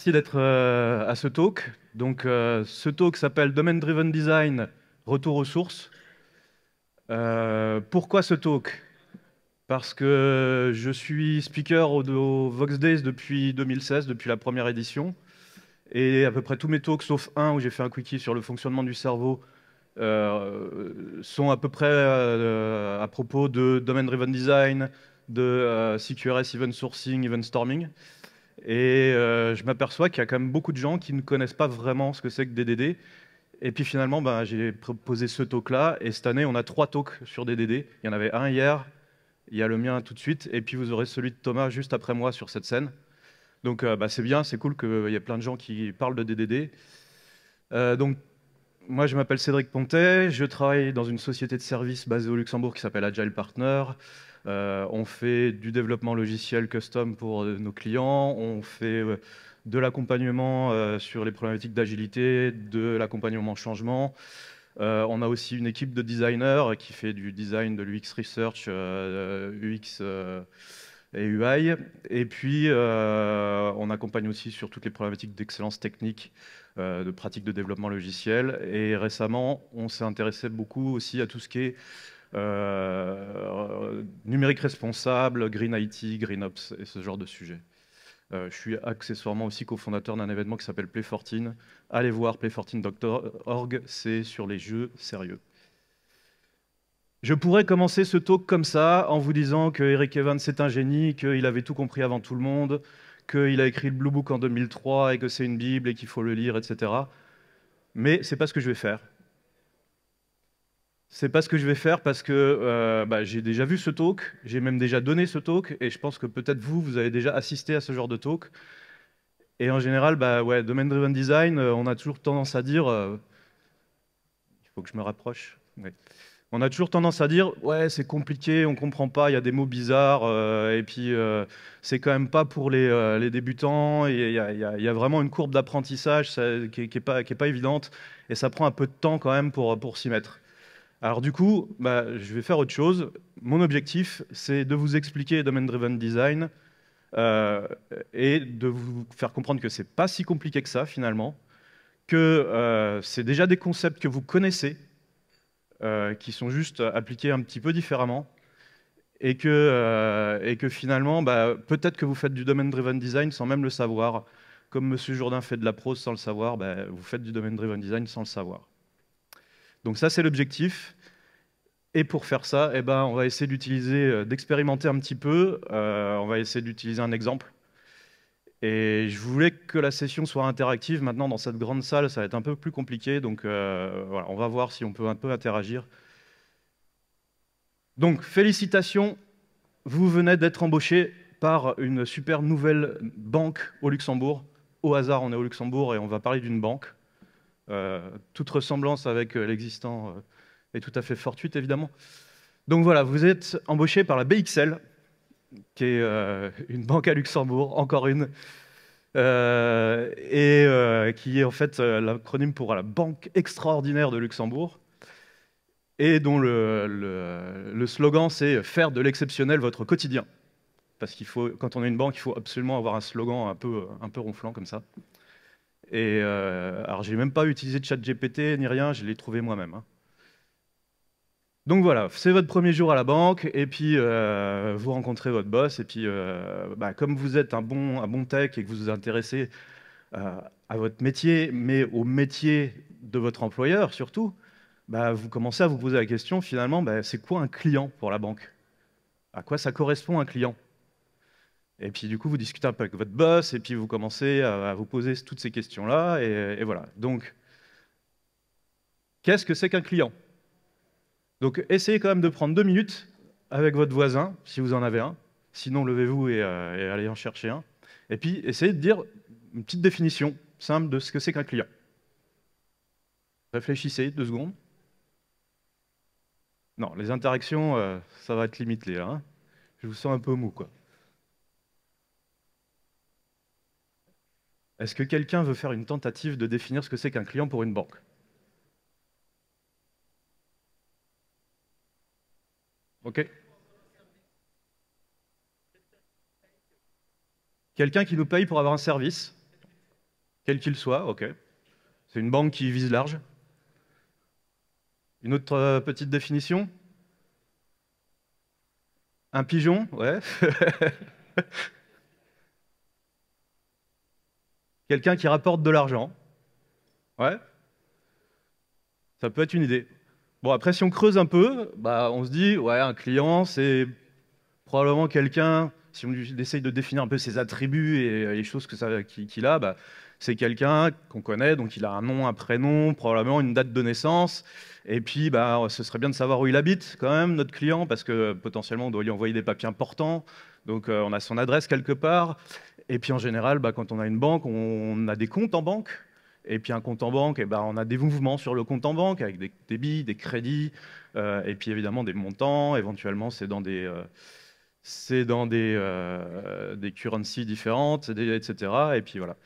Merci d'être euh, à ce talk. Donc, euh, ce talk s'appelle Domain Driven Design, retour aux sources. Euh, pourquoi ce talk Parce que je suis speaker au, au, Vox Days depuis 2016, depuis la première édition. Et à peu près tous mes talks, sauf un où j'ai fait un quickie sur le fonctionnement du cerveau, sont à peu près à propos de Domain Driven Design, de CQRS Event Sourcing, Event Storming. Et euh, je m'aperçois qu'il y a quand même beaucoup de gens qui ne connaissent pas vraiment ce que c'est que DDD. Et puis finalement, ben, j'ai proposé ce talk-là. Et cette année, on a trois talks sur DDD. Il y en avait un hier, il y a le mien tout de suite. Et puis vous aurez celui de Thomas juste après moi sur cette scène. Donc euh, ben, c'est bien, c'est cool qu'il y ait plein de gens qui parlent de DDD. Euh, donc moi, je m'appelle Cédric Pontet. Je travaille dans une société de services basée au Luxembourg qui s'appelle Agile Partner. Euh, on fait du développement logiciel custom pour euh, nos clients, on fait euh, de l'accompagnement sur les problématiques d'agilité, de l'accompagnement changement. on a aussi une équipe de designers qui fait du design de l'UX Research, UX et UI. Et puis, on accompagne aussi sur toutes les problématiques d'excellence technique, de pratiques de développement logiciel. Et récemment, on s'est intéressé beaucoup aussi à tout ce qui est euh, numérique responsable, Green IT, Green Ops et ce genre de sujet. Euh, je suis accessoirement aussi cofondateur d'un événement qui s'appelle Play14. Allez voir play14.org, c'est sur les jeux sérieux. Je pourrais commencer ce talk comme ça, en vous disant que Eric Evans est un génie, qu'il avait tout compris avant tout le monde, qu'il a écrit le Blue Book en 2003 et que c'est une Bible et qu'il faut le lire, etc. Mais ce n'est pas ce que je vais faire c'est pas ce que je vais faire parce que euh, bah, j'ai déjà vu ce talk, j'ai même déjà donné ce talk, et je pense que peut-être vous, vous avez déjà assisté à ce genre de talk. Et en général, bah, ouais, domaine driven design, euh, on a toujours tendance à dire, euh, il faut que je me rapproche. On a toujours tendance à dire, ouais, c'est compliqué, on comprend pas, il y a des mots bizarres, et puis c'est quand même pas pour les, les débutants, il y, a vraiment une courbe d'apprentissage qui n'est pas, pas, évidente, et ça prend un peu de temps quand même pour, pour s'y mettre. Alors du coup, bah, je vais faire autre chose. Mon objectif, c'est de vous expliquer Domain Driven Design euh, et de vous faire comprendre que ce n'est pas si compliqué que ça finalement, que euh, c'est déjà des concepts que vous connaissez, euh, qui sont juste appliqués un petit peu différemment, et que, finalement, bah, peut-être que vous faites du Domain Driven Design sans même le savoir. Comme M. Jourdain fait de la prose sans le savoir, bah, vous faites du Domain Driven Design sans le savoir. Donc ça, c'est l'objectif. Et pour faire ça, eh ben, on va essayer d'utiliser, euh, d'expérimenter un petit peu. Euh, on va essayer d'utiliser un exemple. Et je voulais que la session soit interactive. Maintenant, dans cette grande salle, ça va être un peu plus compliqué. Donc euh, voilà, on va voir si on peut un peu interagir. Donc félicitations, vous venez d'être embauché par une super nouvelle banque au Luxembourg. Au hasard, on est au Luxembourg et on va parler d'une banque. Euh, toute ressemblance avec euh, l'existant euh, est tout à fait fortuite, évidemment. Donc voilà, vous êtes embauché par la BXL, qui est une banque à Luxembourg, encore une, et qui est en fait l'acronyme pour la Banque extraordinaire de Luxembourg, et dont le, slogan c'est Faire de l'exceptionnel votre quotidien. Parce qu'il faut, quand on est une banque, il faut absolument avoir un slogan un peu, un peu ronflant comme ça. Et euh, alors, je n'ai même pas utilisé de chat GPT ni rien, je l'ai trouvé moi-même. Hein. Donc voilà, c'est votre premier jour à la banque, et puis euh, vous rencontrez votre boss, et puis euh, bah, comme vous êtes un bon, un bon tech et que vous vous intéressez à votre métier, mais au métier de votre employeur surtout, bah, vous commencez à vous poser la question finalement, bah, c'est quoi un client pour la banque À quoi ça correspond un client et puis du coup, vous discutez un peu avec votre boss, et puis vous commencez à, vous poser toutes ces questions-là, et, voilà. Donc, qu'est-ce que c'est qu'un client Donc, essayez quand même de prendre deux minutes avec votre voisin, si vous en avez un. Sinon, levez-vous euh, et, allez en chercher un. Et puis, essayez de dire une petite définition simple de ce que c'est qu'un client. Réfléchissez deux secondes. Non, les interactions, euh, ça va être limité là. Hein. Je vous sens un peu mou, quoi. Est-ce que quelqu'un veut faire une tentative de définir ce que c'est qu'un client pour une banque OK Quelqu'un qui nous paye pour avoir un service, quel qu'il soit, OK. C'est une banque qui vise large. Une autre euh, petite définition Un pigeon, ouais. Quelqu'un qui rapporte de l'argent. Ouais. Ça peut être une idée. Bon, après, si on creuse un peu, bah, on se dit, ouais, un client, c'est probablement quelqu'un, si on essaye de définir un peu ses attributs et euh, les choses qu'il a, bah, c'est quelqu'un qu'on connaît, donc il a un nom, un prénom, probablement une date de naissance. Et puis, bah, ce serait bien de savoir où il habite, quand même, notre client, parce que euh, potentiellement, on doit lui envoyer des papiers importants. Donc, euh, on a son adresse quelque part. Et puis en général, bah, quand on a une banque, on a des comptes en banque. Et puis un compte en banque, et eh ben, on a des mouvements sur le compte en banque avec des débits, des crédits, euh, et puis évidemment des montants. Éventuellement, c'est dans des, euh, c'est dans des, euh, des currencies différentes, etc. Et puis voilà.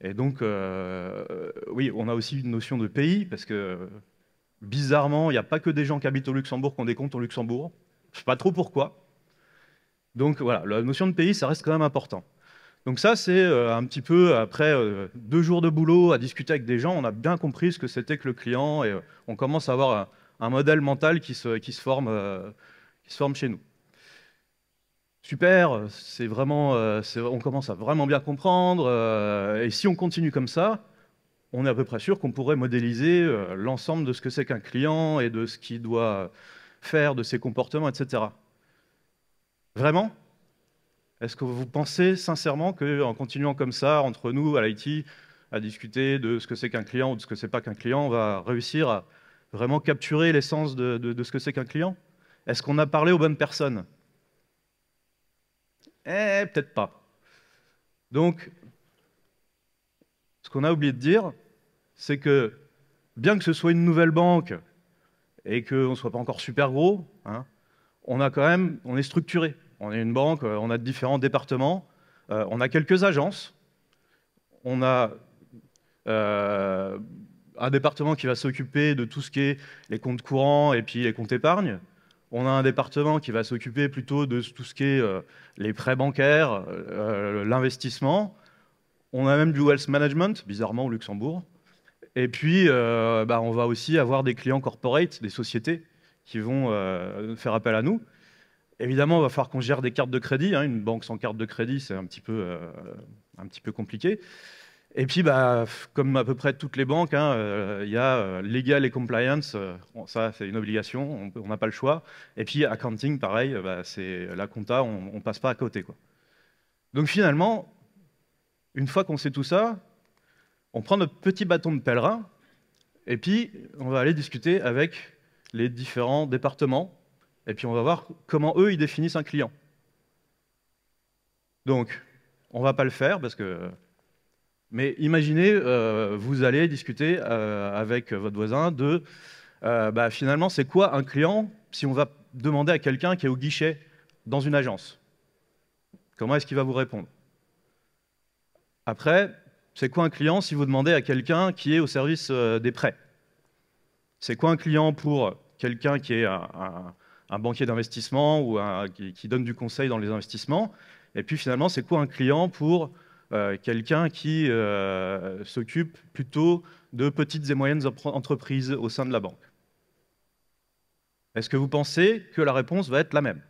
Et donc, oui, on a aussi une notion de pays, parce que bizarrement, il n'y a pas que des gens qui habitent au Luxembourg qui ont des comptes au Luxembourg. Je ne sais pas trop pourquoi. Donc voilà, la notion de pays, ça reste quand même important. Donc ça, c'est euh, un petit peu, après euh, deux jours de boulot à discuter avec des gens, on a bien compris ce que c'était que le client et euh, on commence à avoir un, modèle mental qui se, qui, se forme, qui se forme chez nous. Super, c'est vraiment, on commence à vraiment bien comprendre. et si on continue comme ça, on est à peu près sûr qu'on pourrait modéliser l'ensemble de ce que c'est qu'un client et de ce qu'il doit faire, de ses comportements, etc. Vraiment est-ce que vous pensez sincèrement qu'en continuant comme ça, entre nous, à l'IT, à discuter de ce que c'est qu'un client ou de ce que c'est pas qu'un client, on va réussir à vraiment capturer l'essence de, ce que c'est qu'un client Est-ce qu'on a parlé aux bonnes personnes Eh, peut-être pas. Donc, ce qu'on a oublié de dire, c'est que bien que ce soit une nouvelle banque et qu'on ne soit pas encore super gros, hein, on a quand même, on est structuré. On est une banque, euh, on a différents départements, euh, on a quelques agences, on a euh, un département qui va s'occuper de tout ce qui est les comptes courants et puis les comptes épargne. On a un département qui va s'occuper plutôt de tout ce qui est les prêts bancaires, l'investissement. On a même du wealth management, bizarrement au Luxembourg. Et puis, bah, on va aussi avoir des clients corporate, des sociétés, qui vont faire appel à nous. Évidemment, on va falloir qu'on gère des cartes de crédit. Hein. Une banque sans carte de crédit, c'est un, petit peu, euh, compliqué. Et puis, bah, comme à peu près toutes les banques, hein, euh, il y a euh, légal et compliance, ça c'est une obligation, on n'a pas le choix. Et puis accounting, pareil, bah, c'est la compta, on ne passe pas à côté. Donc finalement, une fois qu'on sait tout ça, on prend notre petit bâton de pèlerin, et puis on va aller discuter avec les différents départements et puis on va voir comment eux, ils définissent un client. Donc, on ne va pas le faire parce que... Mais imaginez, euh, vous allez discuter euh, avec votre voisin de, euh, bah, finalement, c'est quoi un client si on va demander à quelqu'un qui est au guichet dans une agence Comment est-ce qu'il va vous répondre Après, c'est quoi un client si vous demandez à quelqu'un qui est au service des prêts C'est quoi un client pour quelqu'un qui est un, un banquier d'investissement ou un, qui, donne du conseil dans les investissements. Et puis finalement, c'est quoi un client pour euh, quelqu'un qui euh, s'occupe plutôt de petites et moyennes entreprises au sein de la banque Est-ce que vous pensez que la réponse va être la même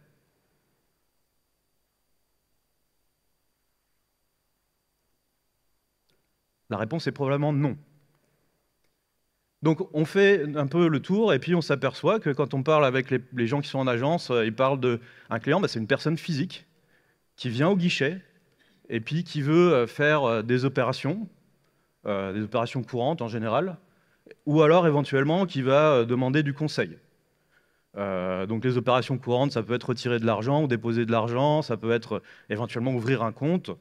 La réponse est probablement non. Donc on fait un peu le tour et puis on s'aperçoit que quand on parle avec les, gens qui sont en agence, euh, ils parlent d'un client, bah, c'est une personne physique qui vient au guichet et puis qui veut euh, faire euh, des opérations, des opérations courantes en général, ou alors éventuellement qui va demander du conseil. donc les opérations courantes, ça peut être retirer de l'argent ou déposer de l'argent, ça peut être éventuellement ouvrir un compte,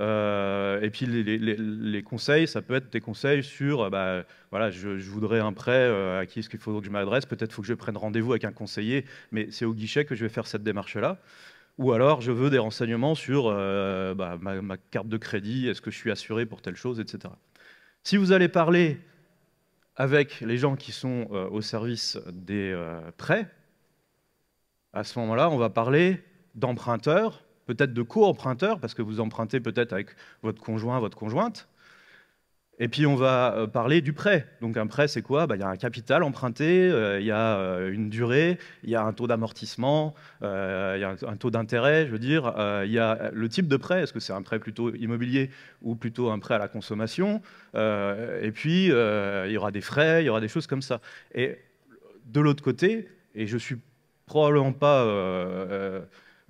euh, et puis les, conseils, ça peut être des conseils sur, euh, bah, voilà, je, voudrais un prêt, euh, à qui est-ce qu'il faut que je m'adresse Peut-être faut que je prenne rendez-vous avec un conseiller, mais c'est au guichet que je vais faire cette démarche-là. Ou alors, je veux des renseignements sur bah, ma, carte de crédit, est-ce que je suis assuré pour telle chose, etc. Si vous allez parler avec les gens qui sont au service des prêts, à ce moment-là, on va parler d'emprunteurs peut-être de co-emprunteurs, parce que vous empruntez peut-être avec votre conjoint, votre conjointe. Et puis on va euh, parler du prêt. Donc un prêt, c'est quoi bah, Il y a un capital emprunté, euh, il y a euh, une durée, il y a un taux d'amortissement, il y a un taux d'intérêt, je veux dire. Il y a le type de prêt, est-ce que c'est un prêt plutôt immobilier ou plutôt un prêt à la consommation Et puis il y aura des frais, il y aura des choses comme ça. Et de l'autre côté, et je ne suis probablement pas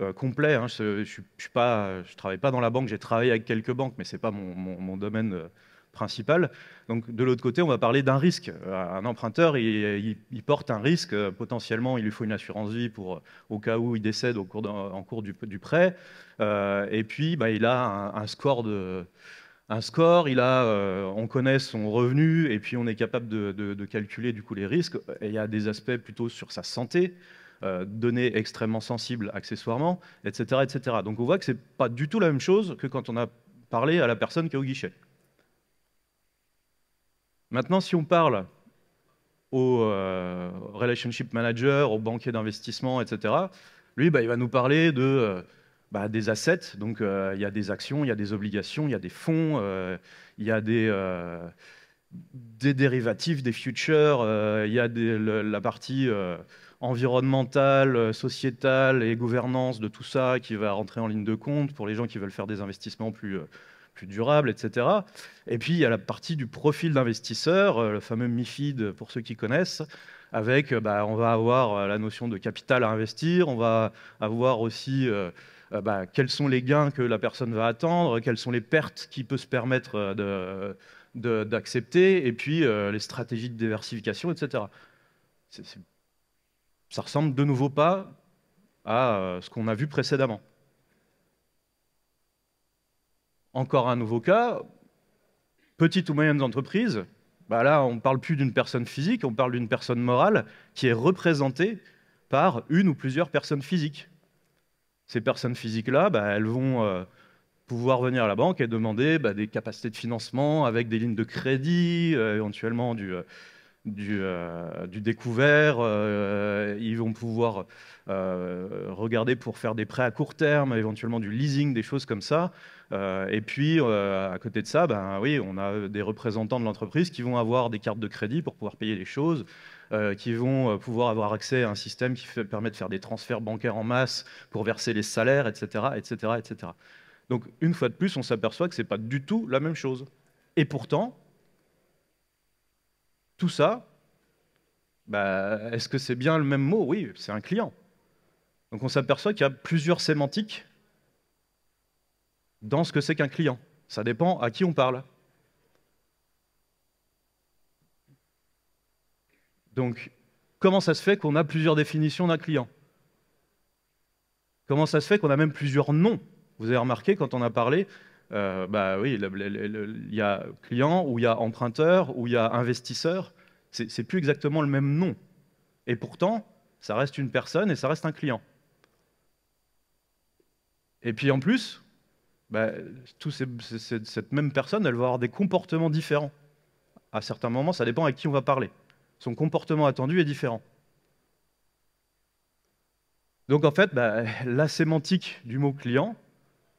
euh, complet. Hein. Je ne travaille pas dans la banque, j'ai travaillé avec quelques banques, mais ce n'est pas mon, domaine euh, principal. Donc de l'autre côté, on va parler d'un risque. Euh, un emprunteur, il, porte un risque. Potentiellement, il lui faut une assurance vie pour, au cas où il décède au cours en cours du, prêt. et puis, bah, il a un, score un score, il a, on connaît son revenu et puis on est capable de, calculer du coup les risques. Et il y a des aspects plutôt sur sa santé, euh, données extrêmement sensibles accessoirement, etc., etc. Donc on voit que ce n'est pas du tout la même chose que quand on a parlé à la personne qui est au guichet. Maintenant, si on parle au euh, relationship manager, au banquier d'investissement, etc., lui, bah, il va nous parler de, euh, bah, des assets. Donc, il y a des actions, il y a des obligations, il y a des fonds, il y a des, des dérivatifs, des futures, il y a la partie environnemental, euh, sociétal et gouvernance de tout ça qui va rentrer en ligne de compte pour les gens qui veulent faire des investissements plus, euh, plus durables, etc. Et puis il y a la partie du profil d'investisseur, euh, le fameux MIFID pour ceux qui connaissent, avec, bah, on va avoir la notion de capital à investir, on va avoir aussi... Bah, quels sont les gains que la personne va attendre, quelles sont les pertes qu'il peut se permettre d'accepter, et puis les stratégies de diversification, etc. C'est ça ressemble de nouveau pas à euh, ce qu'on a vu précédemment. Encore un nouveau cas, petites ou moyennes entreprises, bah là on ne parle plus d'une personne physique, on parle d'une personne morale qui est représentée par une ou plusieurs personnes physiques. Ces personnes physiques-là, bah, elles vont euh, pouvoir venir à la banque et demander bah, des capacités de financement avec des lignes de crédit, euh, éventuellement du, euh, du, découvert. Euh, ils vont pouvoir euh, regarder pour faire des prêts à court terme, éventuellement du leasing, des choses comme ça. et puis, à côté de ça, ben, oui, on a des représentants de l'entreprise qui vont avoir des cartes de crédit pour pouvoir payer les choses. qui vont pouvoir avoir accès à un système qui permet de faire des transferts bancaires en masse pour verser les salaires, etc. etc., etc. Donc, une fois de plus, on s'aperçoit que ce n'est pas du tout la même chose. Et pourtant, tout ça, bah, est-ce que c'est bien le même mot Oui, c'est un client. Donc on s'aperçoit qu'il y a plusieurs sémantiques dans ce que c'est qu'un client. Ça dépend à qui on parle. Donc, comment ça se fait qu'on a plusieurs définitions d'un client Comment ça se fait qu'on a même plusieurs noms Vous avez remarqué, quand on a parlé euh, bah oui, il y a client ou il y a emprunteur ou il y a investisseur. C'est plus exactement le même nom. Et pourtant, ça reste une personne et ça reste un client. Et puis en plus, bah, cette même personne, elle va avoir des comportements différents. À certains moments, ça dépend avec qui on va parler. Son comportement attendu est différent. Donc en fait, bah, la sémantique du mot client,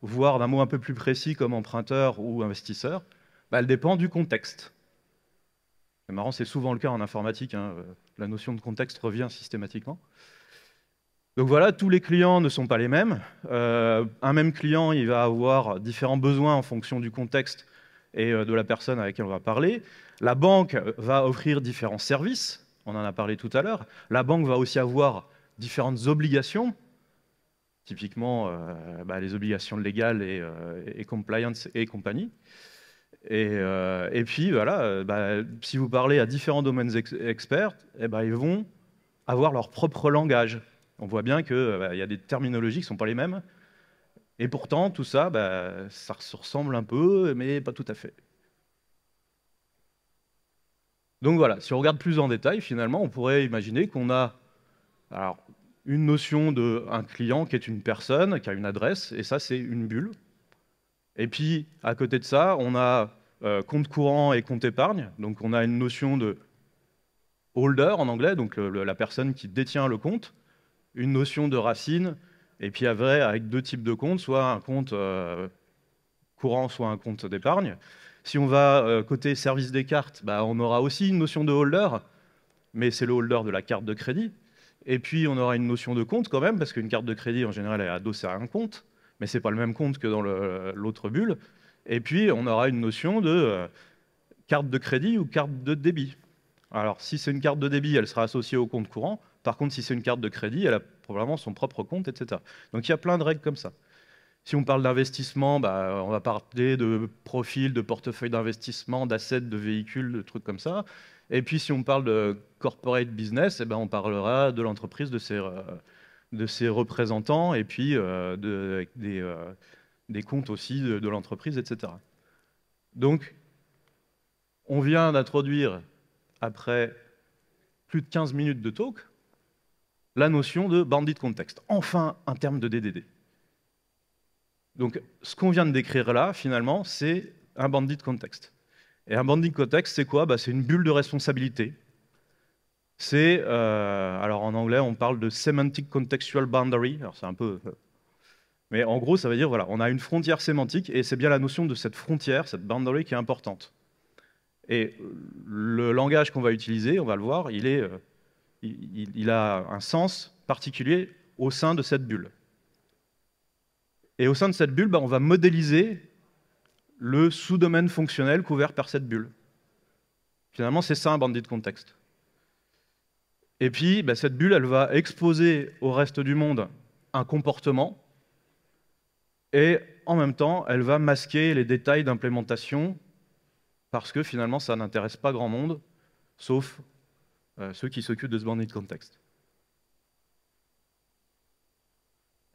voire d'un mot un peu plus précis comme emprunteur ou investisseur, bah, elle dépend du contexte. C'est marrant, c'est souvent le cas en informatique, hein, euh, la notion de contexte revient systématiquement. Donc voilà, tous les clients ne sont pas les mêmes. Euh, un même client, il va avoir différents besoins en fonction du contexte et euh, de la personne avec qui on va parler. La banque va offrir différents services, on en a parlé tout à l'heure. La banque va aussi avoir différentes obligations typiquement euh, bah, les obligations légales euh, et, compliance et compagnie. Et, euh, puis voilà, bah, si vous parlez à différents domaines experts, et eh ben, ils vont avoir leur propre langage. On voit bien qu'il bah, y a des terminologies qui ne sont pas les mêmes. Et pourtant, tout ça, ça se ressemble un peu, mais pas tout à fait. Donc voilà, si on regarde plus en détail, finalement, on pourrait imaginer qu'on a alors, une notion d'un client qui est une personne, qui a une adresse, et ça, c'est une bulle. Et puis, à côté de ça, on a euh, compte courant et compte épargne. Donc, on a une notion de holder en anglais, donc la personne qui détient le compte, une notion de racine, et puis après, avec deux types de comptes, soit un compte euh, courant, soit un compte d'épargne. Si on va euh, côté service des cartes, bah, on aura aussi une notion de holder, mais c'est le holder de la carte de crédit. Et puis, on aura une notion de compte quand même, parce qu'une carte de crédit, en général, est adossée à un compte, mais ce n'est pas le même compte que dans l'autre bulle. Et puis, on aura une notion de euh, carte de crédit ou carte de débit. Alors, si c'est une carte de débit, elle sera associée au compte courant. Par contre, si c'est une carte de crédit, elle a probablement son propre compte, etc. Donc, il y a plein de règles comme ça. Si on parle d'investissement, bah, on va parler de profil, de portefeuille d'investissement, d'assets, de véhicules, de trucs comme ça. Et puis, si on parle de corporate business, eh ben, on parlera de l'entreprise, de ses, euh, représentants, et puis euh, euh, des, comptes aussi de, de l'entreprise, etc. Donc, on vient d'introduire, après plus de 15 minutes de talk, la notion de bandit contexte. Enfin, un terme de DDD. Donc, ce qu'on vient de décrire là, finalement, c'est un bandit contexte. Et un bounding context, c'est quoi bah, C'est une bulle de responsabilité. C'est, euh, alors en anglais, on parle de semantic contextual boundary. Alors c'est un peu. Euh, mais en gros, ça veut dire, voilà, on a une frontière sémantique et c'est bien la notion de cette frontière, cette boundary qui est importante. Et le langage qu'on va utiliser, on va le voir, il, est, euh, il, a un sens particulier au sein de cette bulle. Et au sein de cette bulle, bah, on va modéliser le sous-domaine fonctionnel couvert par cette bulle. Finalement, c'est ça un bandit de contexte. Et puis, bah, cette bulle, elle va exposer au reste du monde un comportement, et en même temps, elle va masquer les détails d'implémentation, parce que finalement, ça n'intéresse pas grand monde, sauf euh, ceux qui s'occupent de ce bandit de contexte.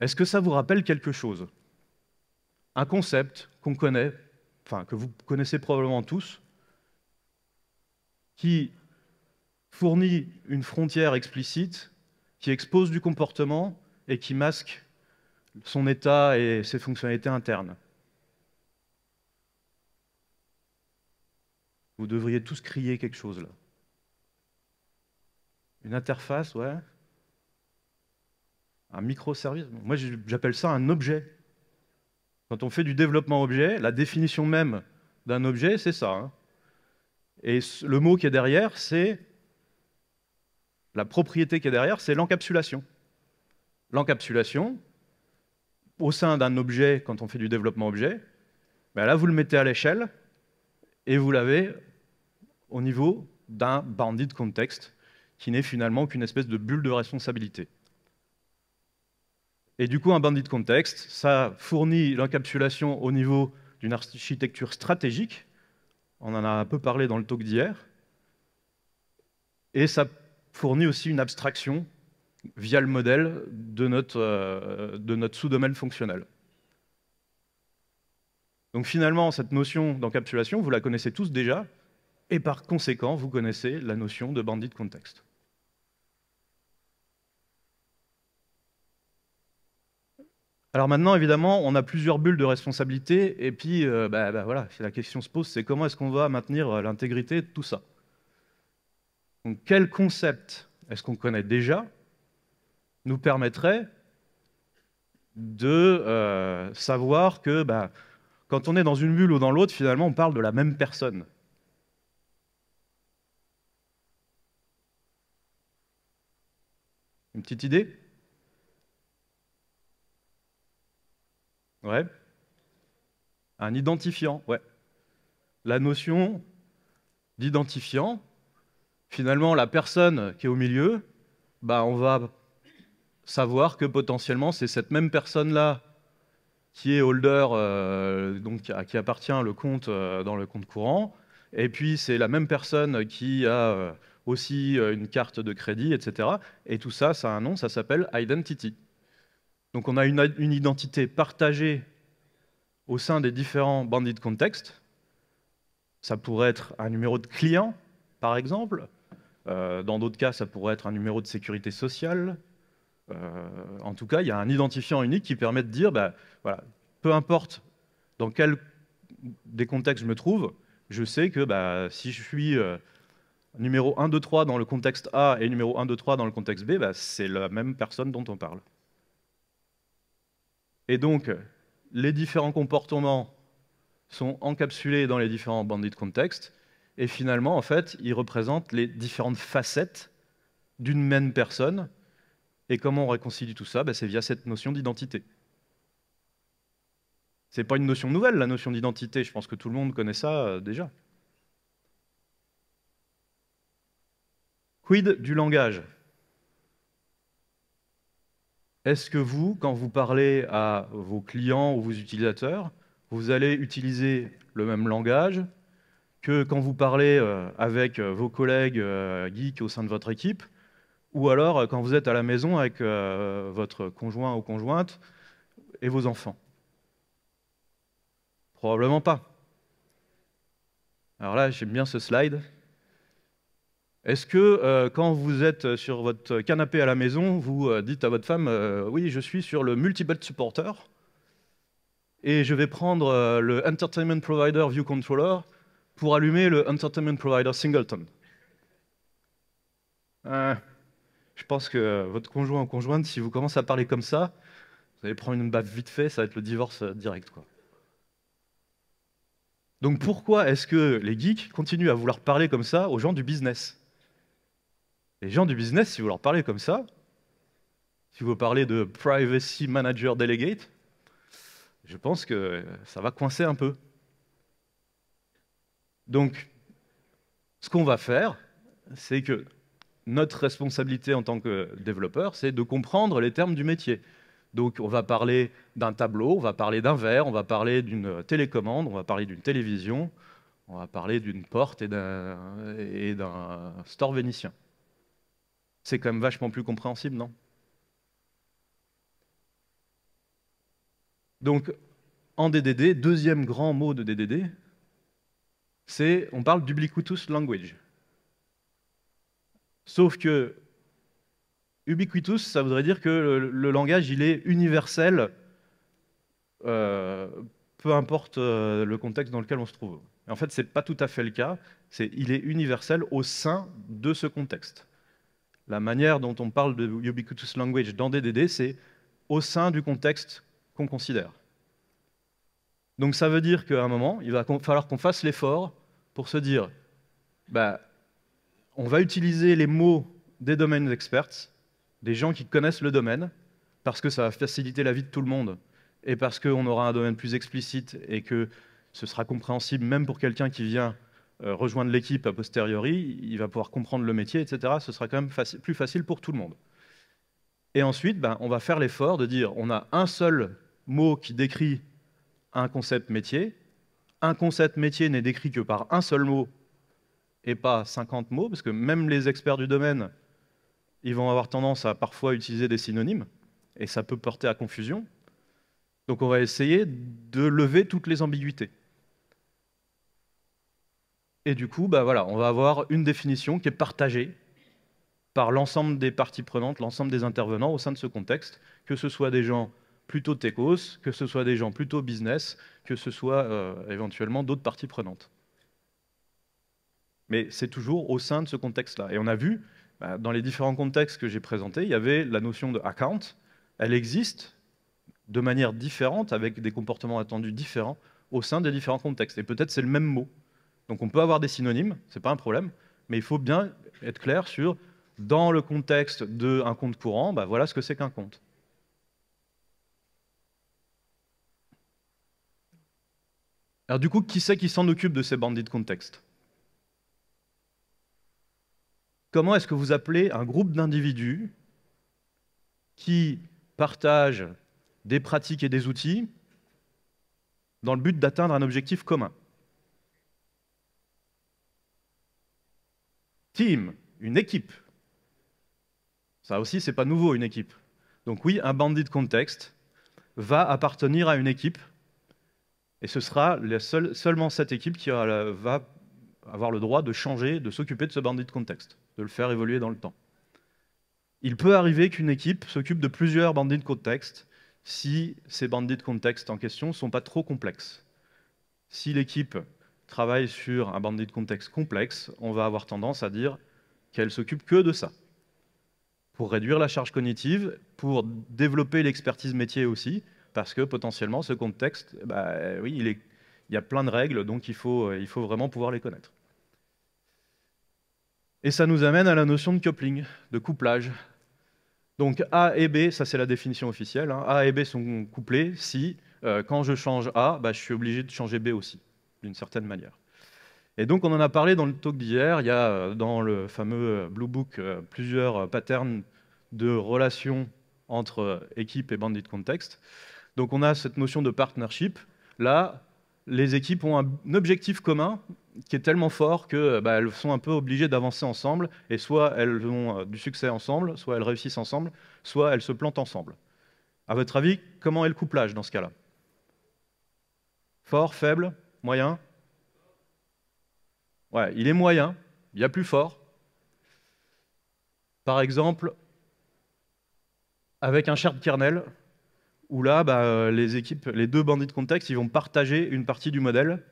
Est-ce que ça vous rappelle quelque chose Un concept qu'on connaît enfin, que vous connaissez probablement tous, qui fournit une frontière explicite, qui expose du comportement et qui masque son état et ses fonctionnalités internes. Vous devriez tous crier quelque chose là. Une interface, ouais. Un microservice. Moi, j'appelle ça un objet. Quand on fait du développement objet, la définition même d'un objet, c'est ça. Hein. Et le mot qui est derrière, c'est la propriété qui est derrière, c'est l'encapsulation. L'encapsulation, au sein d'un objet, quand on fait du développement objet, ben là, vous le mettez à l'échelle et vous l'avez au niveau d'un bandit de contexte qui n'est finalement qu'une espèce de bulle de responsabilité. Et du coup, un bandit de contexte, ça fournit l'encapsulation au niveau d'une architecture stratégique. On en a un peu parlé dans le talk d'hier. Et ça fournit aussi une abstraction via le modèle de notre, euh, notre sous-domaine fonctionnel. Donc finalement, cette notion d'encapsulation, vous la connaissez tous déjà, et par conséquent, vous connaissez la notion de bandit de contexte. Alors maintenant, évidemment, on a plusieurs bulles de responsabilité, et puis euh, bah, bah, la question se pose, c'est comment est-ce qu'on va maintenir euh, l'intégrité de tout ça Donc quel concept est-ce qu'on connaît déjà nous permettrait de euh, savoir que bah, quand on est dans une bulle ou dans l'autre, finalement, on parle de la même personne. Une petite idée Ouais. Un identifiant, ouais. La notion d'identifiant, finalement, la personne qui est au milieu, bah, on va savoir que potentiellement c'est cette même personne-là qui est holder, euh, donc à qui appartient le compte euh, dans le compte courant, et puis c'est la même personne qui a euh, aussi une carte de crédit, etc. Et tout ça, ça a un nom, ça s'appelle identity. Donc on a une, identité partagée au sein des différents bandits de contexte. Ça pourrait être un numéro de client, par exemple. Euh, dans d'autres cas, ça pourrait être un numéro de sécurité sociale. Euh, en tout cas, il y a un identifiant unique qui permet de dire, bah, voilà, peu importe dans quel des contextes je me trouve, je sais que bah, si je suis euh, numéro 1, 2, 3 dans le contexte A et numéro 1, 2, 3 dans le contexte B, bah, c'est la même personne dont on parle. Et donc, les différents comportements sont encapsulés dans les différents bandits de contexte, et finalement, en fait, ils représentent les différentes facettes d'une même personne. Et comment on réconcilie tout ça ben, C'est via cette notion d'identité. Ce n'est pas une notion nouvelle, la notion d'identité. Je pense que tout le monde connaît ça euh, déjà. Quid du langage est-ce que vous, quand vous parlez à vos clients ou vos utilisateurs, vous allez utiliser le même langage que quand vous parlez euh, avec euh, vos collègues euh, geeks au sein de votre équipe, ou alors quand vous êtes à la maison avec votre conjoint ou conjointe et vos enfants Probablement pas. Alors là, j'aime bien ce slide. Est-ce que euh, quand vous êtes euh, sur votre canapé à la maison, vous euh, dites à votre femme Oui, je suis sur le multi supporter et je vais prendre le Entertainment Provider View Controller pour allumer le Entertainment Provider Singleton Je pense que votre conjoint ou conjointe, si vous commencez à parler comme ça, vous allez prendre une baffe vite fait, ça va être le divorce direct. Quoi. Donc pourquoi est-ce que les geeks continuent à vouloir parler comme ça aux gens du business les gens du business, si vous leur parlez comme ça, si vous parlez de Privacy Manager Delegate, je pense que ça va coincer un peu. Donc, ce qu'on va faire, c'est que notre responsabilité en tant que développeur, c'est de comprendre les termes du métier. Donc, on va parler d'un tableau, on va parler d'un verre, on va parler d'une télécommande, on va parler d'une télévision, on va parler d'une porte et d'un store vénitien c'est quand même vachement plus compréhensible, non Donc, en DDD, deuxième grand mot de DDD, c'est on parle d'ubiquitous language. Sauf que ubiquitous, ça voudrait dire que le, langage, il est universel, euh, peu importe euh, le contexte dans lequel on se trouve. en fait, ce n'est pas tout à fait le cas, c'est il est universel au sein de ce contexte. La manière dont on parle de ubiquitous language dans DDD, c'est au sein du contexte qu'on considère. Donc ça veut dire qu'à un moment, il va falloir qu'on fasse l'effort pour se dire, bah, on va utiliser les mots des domaines experts, des gens qui connaissent le domaine, parce que ça va faciliter la vie de tout le monde, et parce qu'on aura un domaine plus explicite et que ce sera compréhensible même pour quelqu'un qui vient euh, rejoindre l'équipe a posteriori, il va pouvoir comprendre le métier, etc. Ce sera quand même plus facile pour tout le monde. Et ensuite, ben, on va faire l'effort de dire, on a un seul mot qui décrit un concept métier. Un concept métier n'est décrit que par un seul mot et pas 50 mots, parce que même les experts du domaine, ils vont avoir tendance à parfois utiliser des synonymes, et ça peut porter à confusion. Donc on va essayer de lever toutes les ambiguïtés. Et du coup, bah voilà, on va avoir une définition qui est partagée par l'ensemble des parties prenantes, l'ensemble des intervenants au sein de ce contexte, que ce soit des gens plutôt techos, que ce soit des gens plutôt business, que ce soit euh, éventuellement d'autres parties prenantes. Mais c'est toujours au sein de ce contexte-là. Et on a vu, bah, dans les différents contextes que j'ai présentés, il y avait la notion de account. Elle existe de manière différente, avec des comportements attendus différents, au sein des différents contextes. Et peut-être c'est le même mot, donc on peut avoir des synonymes, ce n'est pas un problème, mais il faut bien être clair sur, dans le contexte d'un compte courant, bah, voilà ce que c'est qu'un compte. Alors du coup, qui c'est qui s'en occupe de ces bandits de contexte Comment est-ce que vous appelez un groupe d'individus qui partagent des pratiques et des outils dans le but d'atteindre un objectif commun Team, une équipe. Ça aussi, c'est pas nouveau, une équipe. Donc oui, un bandit de contexte va appartenir à une équipe, et ce sera seulement cette équipe qui va avoir le droit de changer, de s'occuper de ce bandit de contexte, de le faire évoluer dans le temps. Il peut arriver qu'une équipe s'occupe de plusieurs bandits de contexte si ces bandits de contexte en question ne sont pas trop complexes. Si l'équipe travaille sur un bandit de contexte complexe, on va avoir tendance à dire qu'elle s'occupe que de ça. Pour réduire la charge cognitive, pour développer l'expertise métier aussi, parce que potentiellement ce contexte, bah, oui, il, est, il, y a plein de règles, donc euh, il faut, vraiment pouvoir les connaître. Et ça nous amène à la notion de coupling, de couplage. Donc A et B, ça c'est la définition officielle, hein. A et B sont couplés si, euh, quand je change A, bah, je suis obligé de changer B aussi d'une certaine manière. Et donc, on en a parlé dans le talk d'hier. Il y a euh, dans le fameux euh, Blue Book euh, plusieurs patterns de relations entre équipe et bandit context. Donc, on a cette notion de partnership. Là, les équipes ont un objectif commun qui est tellement fort qu'elles bah, sont un peu obligées d'avancer ensemble. Et soit elles ont du succès ensemble, soit elles réussissent ensemble, soit elles se plantent ensemble. À votre avis, comment est le couplage dans ce cas-là Fort, faible Moyen Ouais, il est moyen, il y a plus fort. Par exemple, avec un shared kernel, où là, bah, les équipes, les deux bandits de contexte, ils vont partager une partie du modèle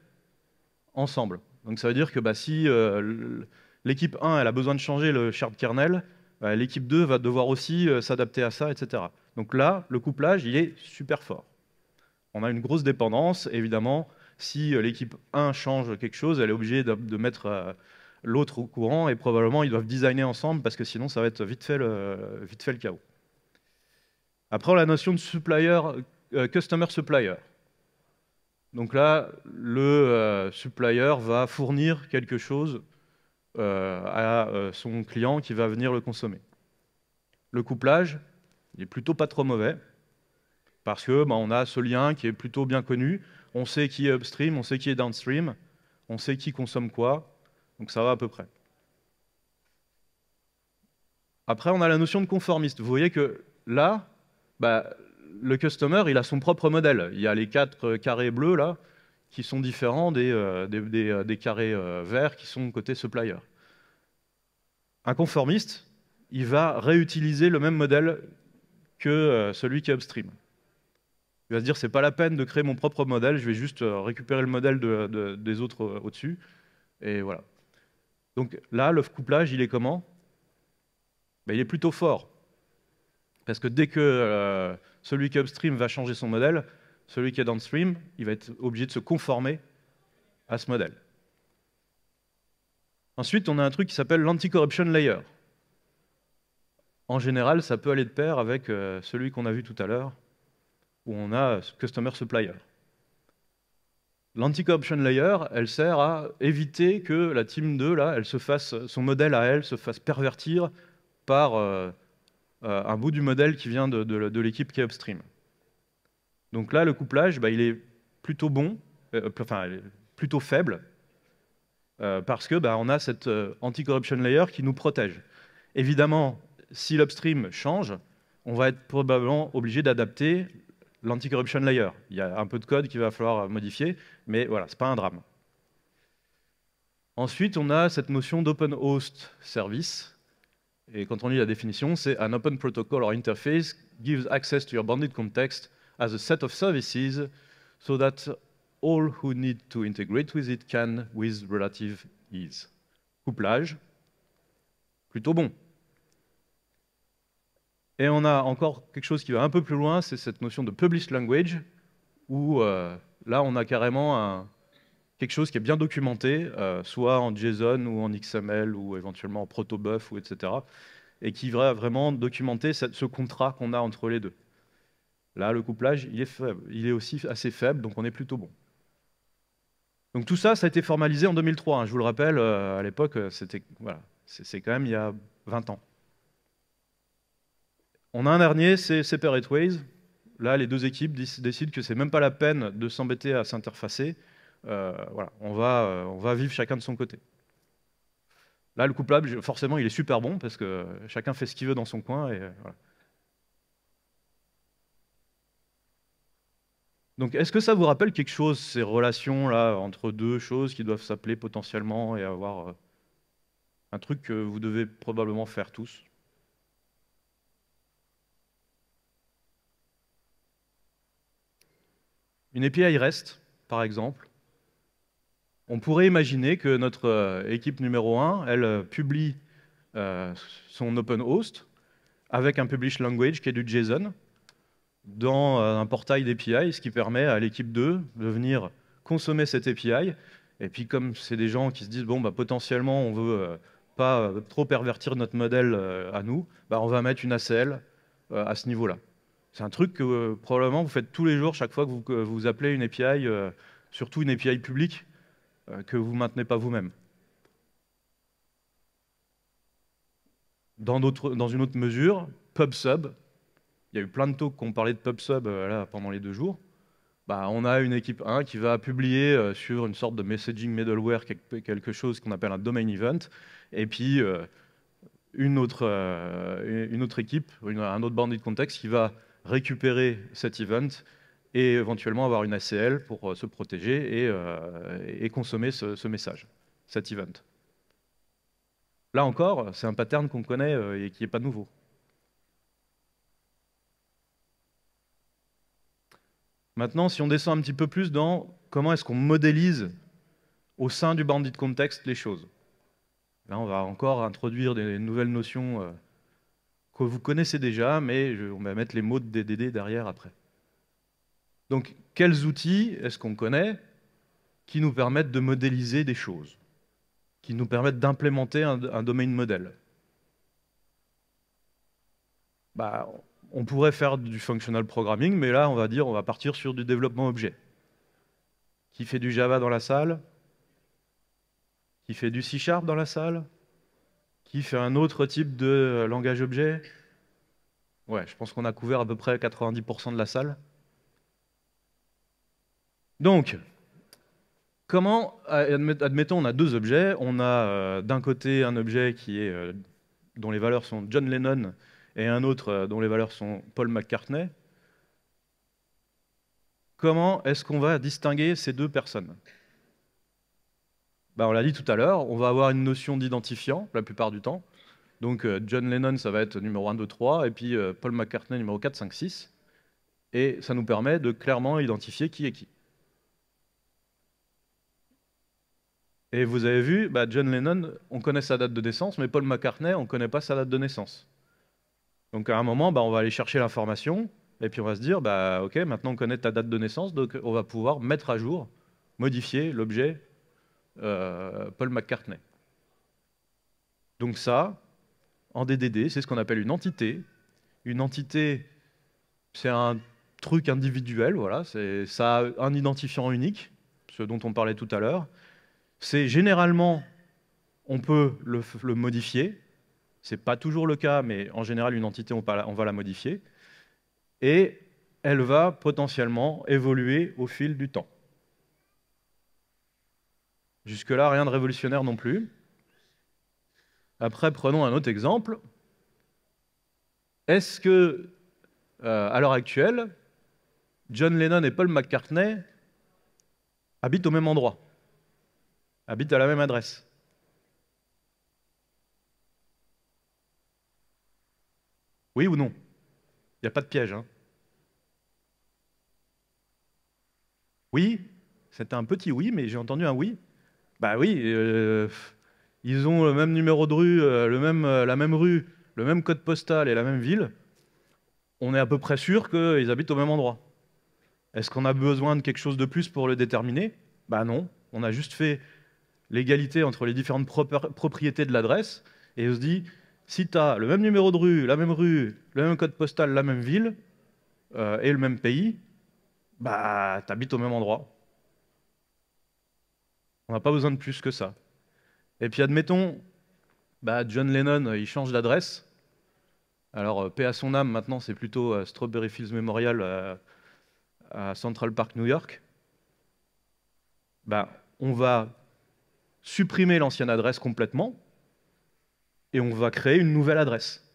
ensemble. Donc ça veut dire que bah, si euh, l'équipe 1 elle a besoin de changer le shared kernel, bah, l'équipe 2 va devoir aussi euh, s'adapter à ça, etc. Donc là, le couplage, il est super fort. On a une grosse dépendance, évidemment, si euh, l'équipe 1 change quelque chose, elle est obligée de, mettre euh, l'autre au courant et probablement ils doivent designer ensemble parce que sinon ça va être vite fait le, vite fait le chaos. Après, on a la notion de supplier, euh, customer supplier. Donc là, le supplier va fournir quelque chose à son client qui va venir le consommer. Le couplage, il est plutôt pas trop mauvais parce que bah, on a ce lien qui est plutôt bien connu on sait qui est upstream, on sait qui est downstream, on sait qui consomme quoi, donc ça va à peu près. Après, on a la notion de conformiste. Vous voyez que là, bah, le customer, il a son propre modèle. Il y a les quatre carrés bleus là, qui sont différents des, euh, euh, carrés euh, verts qui sont côté supplier. Un conformiste, il va réutiliser le même modèle que celui qui est upstream il va se dire c'est pas la peine de créer mon propre modèle, je vais juste euh, récupérer le modèle des autres euh, au-dessus. Et voilà. Donc là, le couplage, il est comment ben, Il est plutôt fort. Parce que dès que euh, celui qui est upstream va changer son modèle, celui qui est downstream, il va être obligé de se conformer à ce modèle. Ensuite, on a un truc qui s'appelle l'anti-corruption layer. En général, ça peut aller de pair avec celui qu'on a vu tout à l'heure, où on a Customer Supplier. L'anti-corruption layer, elle sert à éviter que la team 2, là, elle se fasse, son modèle à elle se fasse pervertir par euh, euh, un bout du modèle qui vient de, l'équipe qui est upstream. Donc là, le couplage, bah, il est plutôt bon, euh, enfin, plutôt faible, parce que bah, on a cette anti-corruption layer qui nous protège. Évidemment, si l'upstream change, on va être probablement obligé d'adapter l'anti-corruption layer. Il y a un peu de code qu'il va falloir modifier, mais voilà, ce n'est pas un drame. Ensuite, on a cette notion d'open host service. Et quand on lit la définition, c'est an open protocol or interface gives access to your bounded context as a set of services so that all who need to integrate with it can with relative ease. Couplage, plutôt bon. Et on a encore quelque chose qui va un peu plus loin, c'est cette notion de published language, où euh, là, on a carrément quelque chose qui est bien documenté, euh, soit en JSON ou en XML ou éventuellement en protobuf ou etc., et qui va vraiment documenter ce contrat qu'on a entre les deux. Là, le couplage, il est, aussi assez faible, donc on est plutôt bon. Donc tout ça, ça a été formalisé en 2003. Hein. Je vous le rappelle, euh, à l'époque, c'était voilà, c'est quand même il y a 20 ans. On a un dernier, c'est Separate Ways. Là, les deux équipes décident que c'est même pas la peine de s'embêter à s'interfacer. Euh, voilà, on va, euh, on va vivre chacun de son côté. Là, le coupable, forcément, il est super bon parce que chacun fait ce qu'il veut dans son coin. Et euh, voilà. Donc, est-ce que ça vous rappelle quelque chose, ces relations-là, entre deux choses qui doivent s'appeler potentiellement et avoir un truc que vous devez probablement faire tous Une API REST, par exemple, on pourrait imaginer que notre euh, équipe numéro 1, elle euh, publie euh, son open host avec un publish language qui est du JSON dans un portail d'API, ce qui permet à l'équipe 2 de venir consommer cette API. Et puis comme c'est des gens qui se disent, bon, bah, potentiellement, on veut pas trop pervertir notre modèle à nous, bah, on va mettre une ACL à ce niveau-là. C'est un truc que euh, probablement vous faites tous les jours, chaque fois que vous, vous appelez une API, euh, surtout une API publique, euh, que vous ne maintenez pas vous-même. Dans, une autre mesure, PubSub, il y a eu plein de talks qui ont parlé de PubSub là, pendant les deux jours. Bah, on a une équipe 1 qui va publier sur une sorte de messaging middleware quelque chose qu'on appelle un domain event, et puis une, autre, une équipe, un autre bandit de contexte qui va récupérer cet event et éventuellement avoir une ACL pour euh, se protéger et, euh, consommer ce, message, cet event. Là encore, c'est un pattern qu'on connaît euh, et qui n'est pas nouveau. Maintenant, si on descend un petit peu plus dans comment est-ce qu'on modélise au sein du bandit Context les choses. Là, on va encore introduire des nouvelles notions vous connaissez déjà, mais on va mettre les mots de DDD derrière après. Donc, quels outils est-ce qu'on connaît qui nous permettent de modéliser des choses, qui nous permettent d'implémenter un, domaine modèle bah, On pourrait faire du functional programming, mais là, on va dire, on va partir sur du développement objet. Qui fait du Java dans la salle Qui fait du C-Sharp dans la salle qui fait un autre type de euh, langage objet. Ouais, je pense qu'on a couvert à peu près 90% de la salle. Donc, comment, euh, admettons, on a deux objets. On a euh, d'un côté un objet qui est, dont les valeurs sont John Lennon et un autre dont les valeurs sont Paul McCartney. Comment est-ce qu'on va distinguer ces deux personnes bah, on l'a dit tout à l'heure, on va avoir une notion d'identifiant la plupart du temps. Donc euh, John Lennon, ça va être numéro 1, 2, 3, et puis euh, Paul McCartney, numéro 4, 5, 6. Et ça nous permet de clairement identifier qui est qui. Et vous avez vu, bah, John Lennon, on connaît sa date de naissance, mais Paul McCartney, on ne connaît pas sa date de naissance. Donc à un moment, bah, on va aller chercher l'information, et puis on va se dire, bah, ok, maintenant on connaît ta date de naissance, donc on va pouvoir mettre à jour, modifier l'objet euh, Paul McCartney. Donc ça, en DDD, c'est ce qu'on appelle une entité. Une entité, c'est un truc individuel, voilà, ça a un identifiant unique, ce dont on parlait tout à l'heure. C'est généralement, on peut le, modifier. C'est pas toujours le cas, mais en général, une entité, on va la modifier. Et elle va potentiellement évoluer au fil du temps. Jusque-là, rien de révolutionnaire non plus. Après, prenons un autre exemple. Est-ce que, euh, à l'heure actuelle, John Lennon et Paul McCartney habitent au même endroit, habitent à la même adresse Oui ou non Il n'y a pas de piège. Hein oui C'était un petit oui, mais j'ai entendu un oui. Bah oui, euh, ils ont le même numéro de rue, euh, le même, euh, la même rue, le même code postal et la même ville. On est à peu près sûr qu'ils habitent au même endroit. Est-ce qu'on a besoin de quelque chose de plus pour le déterminer Bah non, on a juste fait l'égalité entre les différentes propriétés de l'adresse et on se dit si tu as le même numéro de rue, la même rue, le même code postal, la même ville et le même pays, bah habites au même endroit. On n'a pas besoin de plus que ça. Et puis admettons, bah John Lennon, euh, il change d'adresse. Alors, euh, paix à son âme, maintenant c'est plutôt euh, Strawberry Fields Memorial à Central Park, New York. Bah, on va supprimer l'ancienne adresse complètement et on va créer une nouvelle adresse.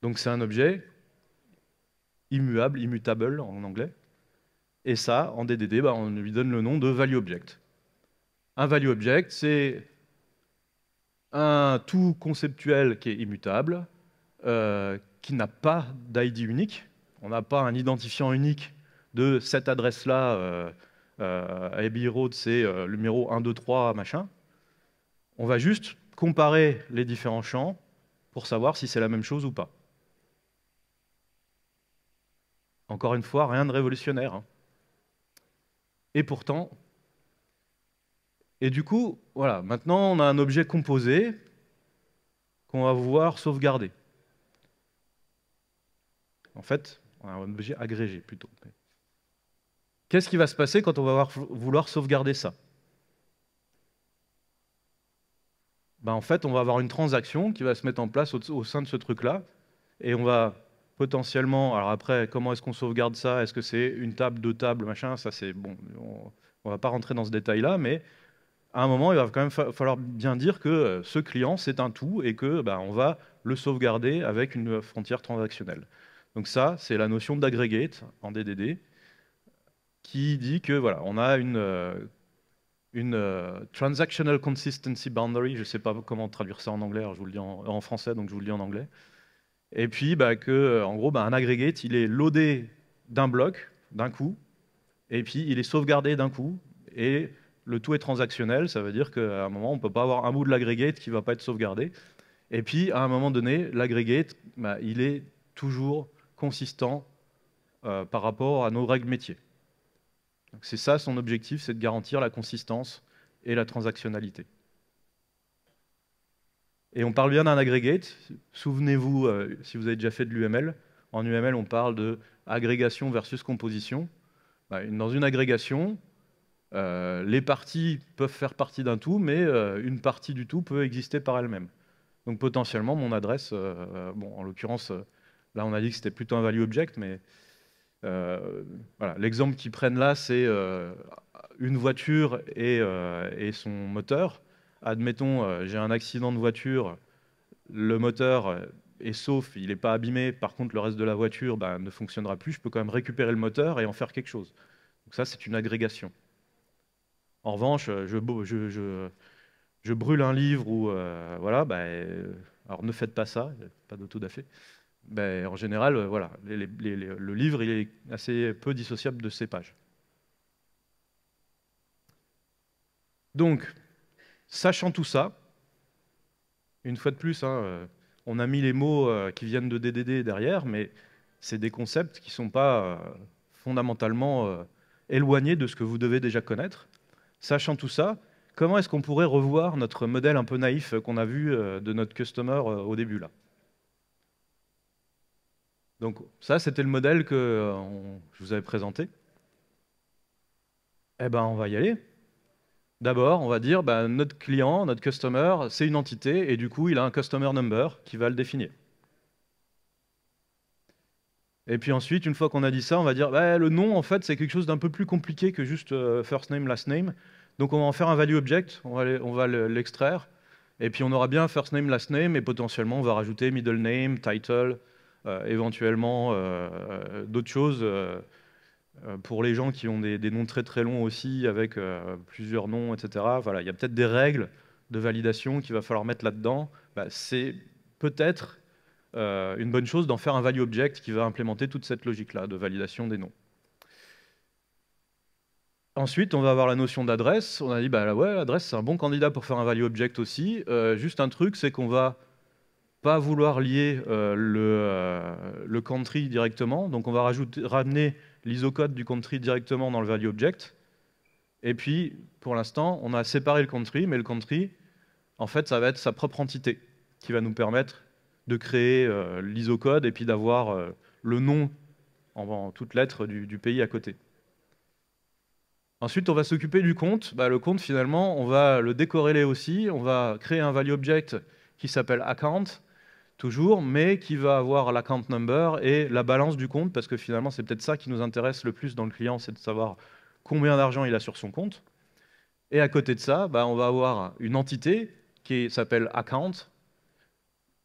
Donc c'est un objet immuable, immutable en anglais, et ça, en DDD, bah, on lui donne le nom de value object. Un value object, c'est un tout conceptuel qui est immutable, euh, qui n'a pas d'ID unique. On n'a pas un identifiant unique de cette adresse-là. Euh, euh, Road, c'est euh, le numéro 1, 2, 3, machin. On va juste comparer les différents champs pour savoir si c'est la même chose ou pas. Encore une fois, rien de révolutionnaire. Hein. Et pourtant, et du coup, voilà, maintenant on a un objet composé qu'on va vouloir sauvegarder. En fait, on a un objet agrégé plutôt. Qu'est-ce qui va se passer quand on va vouloir sauvegarder ça ben En fait, on va avoir une transaction qui va se mettre en place au, sein de ce truc-là, et on va potentiellement, alors après, comment est-ce qu'on sauvegarde ça Est-ce que c'est une table, deux tables, machin Ça, c'est bon, on, ne va pas rentrer dans ce détail-là, mais à un moment, il va quand même falloir bien dire que euh, ce client, c'est un tout et que bah, on va le sauvegarder avec une frontière transactionnelle. Donc ça, c'est la notion d'aggregate en DDD qui dit que voilà, on a une euh, une euh, transactional consistency boundary, je ne sais pas comment traduire ça en anglais, je vous le dis en, français, donc je vous le dis en anglais et puis bah, euh, en gros, bah, un aggregate, il est loadé d'un bloc, d'un coup, et puis il est sauvegardé d'un coup, et le tout est transactionnel, ça veut dire qu'à un moment, on ne peut pas avoir un bout de l'aggregate qui ne va pas être sauvegardé, et puis à un moment donné, l'aggregate, bah, il est toujours consistant euh, par rapport à nos règles métiers. C'est ça son objectif, c'est de garantir la consistance et la transactionnalité. Et on parle bien d'un aggregate. Souvenez-vous, euh, si vous avez déjà fait de l'UML, en UML, on parle de agrégation versus composition. Bah, dans une agrégation, euh, les parties peuvent faire partie d'un tout, mais euh, une partie du tout peut exister par elle-même. Donc potentiellement, mon adresse, bon, en l'occurrence, là on a dit que c'était plutôt un value object, mais l'exemple qu'ils prennent là, c'est une voiture et, et, son moteur admettons, euh, j'ai un accident de voiture, le moteur euh, est sauf, il n'est pas abîmé, par contre le reste de la voiture bah, ne fonctionnera plus, je peux quand même récupérer le moteur et en faire quelque chose. Donc ça, c'est une agrégation. En revanche, euh, je, brûle un livre ou voilà, bah, alors ne faites pas ça, pas dauto ben, bah, en général, voilà, le livre est assez peu dissociable de ces pages. Donc, Sachant tout ça, une fois de plus, hein, euh, on a mis les mots euh, qui viennent de DDD derrière, mais c'est des concepts qui ne sont pas euh, fondamentalement éloignés de ce que vous devez déjà connaître. Sachant tout ça, comment est-ce qu'on pourrait revoir notre modèle un peu naïf qu'on a vu de notre customer au début là Donc ça, c'était le modèle que je vous avais présenté. Eh ben, on va y aller. D'abord, on va dire, bah, notre client, notre customer, c'est une entité, et du coup, il a un customer number qui va le définir. Et puis ensuite, une fois qu'on a dit ça, on va dire, bah, le nom, en fait, c'est quelque chose d'un peu plus compliqué que juste euh, first name, last name. Donc on va en faire un value object, on va l'extraire, et puis on aura bien first name, last name, et potentiellement, on va rajouter middle name, title, euh, éventuellement euh, d'autres choses euh, pour les gens qui ont des, noms très très longs aussi, avec euh, plusieurs noms, etc., il y a peut-être des règles de validation qu'il va falloir mettre là-dedans. Bah, c'est peut-être euh, une bonne chose d'en faire un value object qui va implémenter toute cette logique-là de validation des noms. Ensuite, on va avoir la notion d'adresse. On a dit, bah ouais, l'adresse c'est un bon candidat pour faire un value object aussi. juste un truc, c'est qu'on va pas vouloir lier le, country directement. Donc, on va rajouter, ramener code du country directement dans le value object. Et puis, pour l'instant, on a séparé le country, mais le country, en fait, ça va être sa propre entité qui va nous permettre de créer euh, l'iso code et puis d'avoir euh, le nom en, toutes lettres du, pays à côté. Ensuite, on va s'occuper du compte. Bah, le compte, finalement, on va le décorréler aussi. On va créer un value object qui s'appelle account toujours, mais qui va avoir l'account number et la balance du compte, parce que finalement, c'est peut-être ça qui nous intéresse le plus dans le client, c'est de savoir combien d'argent il a sur son compte. Et à côté de ça, bah, on va avoir une entité qui s'appelle account,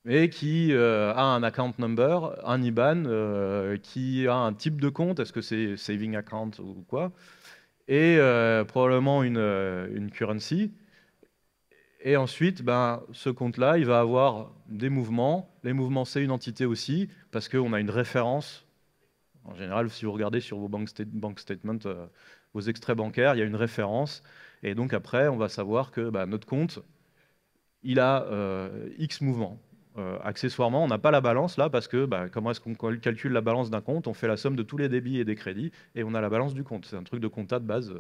et qui euh, a un account number, un IBAN, euh, qui a un type de compte, est-ce que c'est saving account ou quoi, et euh, probablement une currency. Et ensuite, ben, ce compte-là, il va avoir des mouvements. Les mouvements, c'est une entité aussi, parce qu'on a une référence. En général, si vous regardez sur vos bank, statements, euh, vos extraits bancaires, il y a une référence. Et donc après, on va savoir que ben, notre compte, il a euh, X mouvements. Euh, accessoirement, on n'a pas la balance là, parce que ben, comment est-ce qu'on calcule la balance d'un compte On fait la somme de tous les débits et des crédits, et on a la balance du compte. C'est un truc de compta de base.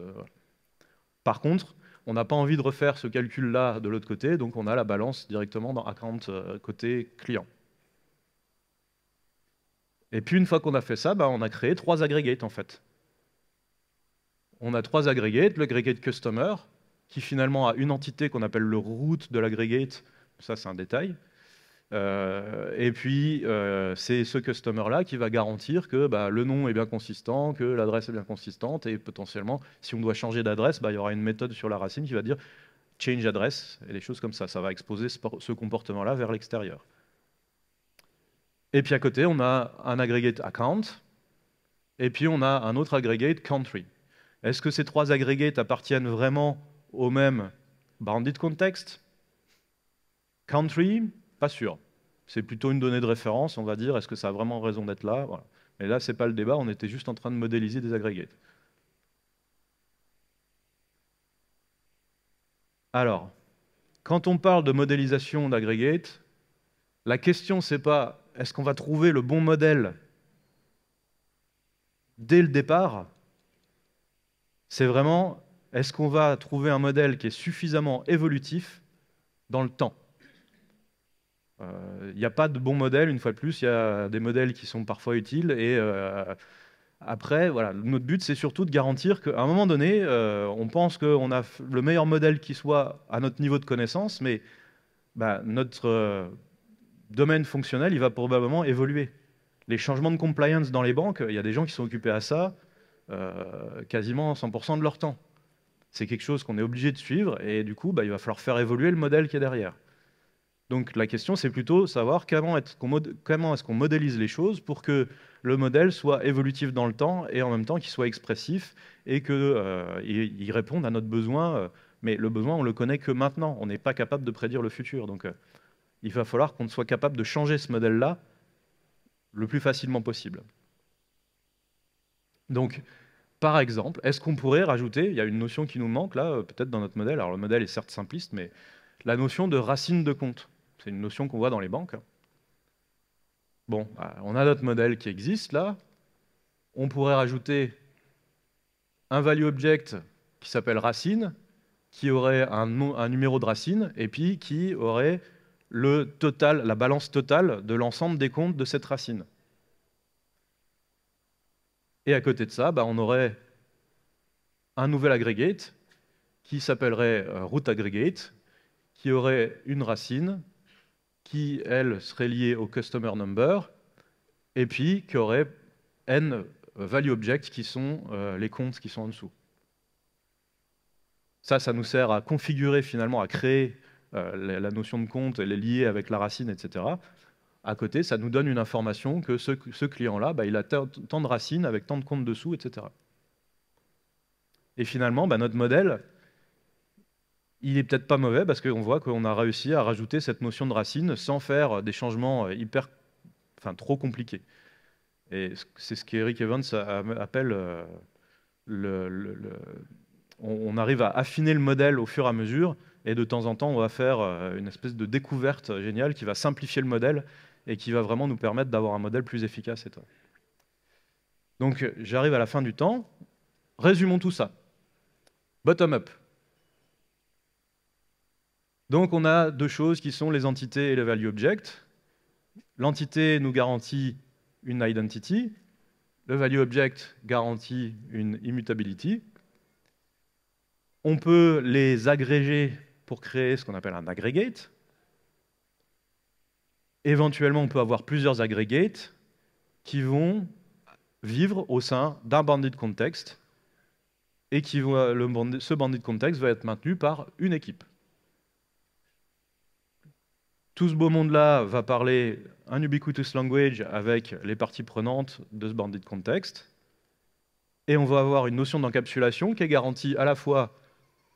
Par contre, on n'a pas envie de refaire ce calcul-là de l'autre côté, donc on a la balance directement dans account euh, côté client. Et puis une fois qu'on a fait ça, bah, on a créé trois aggregates en fait. On a trois aggregates, l'aggregate customer, qui finalement a une entité qu'on appelle le root de l'aggregate, ça c'est un détail, euh, et puis, euh, c'est ce customer-là qui va garantir que bah, le nom est bien consistant, que l'adresse est bien consistante, et potentiellement, si on doit changer d'adresse, bah, il y aura une méthode sur la racine qui va dire change address, et des choses comme ça. Ça va exposer ce, comportement-là vers l'extérieur. Et puis à côté, on a un aggregate account, et puis on a un autre aggregate country. Est-ce que ces trois aggregates appartiennent vraiment au même bounded context Country, pas sûr. C'est plutôt une donnée de référence, on va dire, est-ce que ça a vraiment raison d'être là Mais là, ce n'est pas le débat, on était juste en train de modéliser des aggregates. Alors, quand on parle de modélisation d'aggregates, la question, c'est pas est-ce qu'on va trouver le bon modèle dès le départ, c'est vraiment est-ce qu'on va trouver un modèle qui est suffisamment évolutif dans le temps il euh, n'y a pas de bon modèle, une fois de plus, il y a des modèles qui sont parfois utiles et euh, après, voilà, notre but, c'est surtout de garantir qu'à un moment donné, euh, on pense qu'on a le meilleur modèle qui soit à notre niveau de connaissance, mais bah, notre domaine fonctionnel, il va probablement évoluer. Les changements de compliance dans les banques, il y a des gens qui sont occupés à ça quasiment 100% de leur temps. C'est quelque chose qu'on est obligé de suivre, et du coup, bah, il va falloir faire évoluer le modèle qui est derrière. Donc la question, c'est plutôt savoir comment, est-ce qu'on modélise les choses pour que le modèle soit évolutif dans le temps et en même temps qu'il soit expressif et qu'il euh, réponde à notre besoin. Euh, mais le besoin, on le connaît que maintenant. On n'est pas capable de prédire le futur. Donc euh, il va falloir qu'on soit capable de changer ce modèle-là le plus facilement possible. Donc, par exemple, est-ce qu'on pourrait rajouter, il y a une notion qui nous manque là, peut-être dans notre modèle, alors le modèle est certes simpliste, mais la notion de racine de compte. C'est une notion qu'on voit dans les banques. Bon, bah, on a notre modèle qui existe là. On pourrait rajouter un value object qui s'appelle racine, qui aurait un, numéro de racine, et puis qui aurait le total, la balance totale de l'ensemble des comptes de cette racine. Et à côté de ça, bah, on aurait un nouvel aggregate qui s'appellerait euh, root aggregate, qui aurait une racine qui, elle, serait liée au customer number, et puis qui aurait n value objects qui sont euh, les comptes qui sont en dessous. Ça, ça nous sert à configurer finalement, à créer euh, la notion de compte elle les lier avec la racine, etc. À côté, ça nous donne une information que ce, ce client-là, bah, il a tant de racines avec tant de comptes dessous, etc. Et finalement, bah, notre modèle, il est peut-être pas mauvais parce qu'on voit qu'on a réussi à rajouter cette notion de racine sans faire des changements euh, hyper, enfin, trop compliqués. Et c'est ce qu'Eric Evans appelle euh, on arrive à affiner le modèle au fur et à mesure, et de temps en temps, on va faire euh, une espèce de découverte géniale qui va simplifier le modèle et qui va vraiment nous permettre d'avoir un modèle plus efficace. Et Donc, j'arrive à la fin du temps. Résumons tout ça. Bottom-up, donc on a deux choses qui sont les entités et le value object. L'entité nous garantit une identity, le value object garantit une immutability. On peut les agréger pour créer ce qu'on appelle un aggregate. Éventuellement, on peut avoir plusieurs aggregates qui vont vivre au sein d'un bandit contexte et qui, ce bandit contexte va être maintenu par une équipe. Tout ce beau monde-là va parler un ubiquitous language avec les parties prenantes de ce bandit contexte. Et on va avoir une notion d'encapsulation qui est garantie à la fois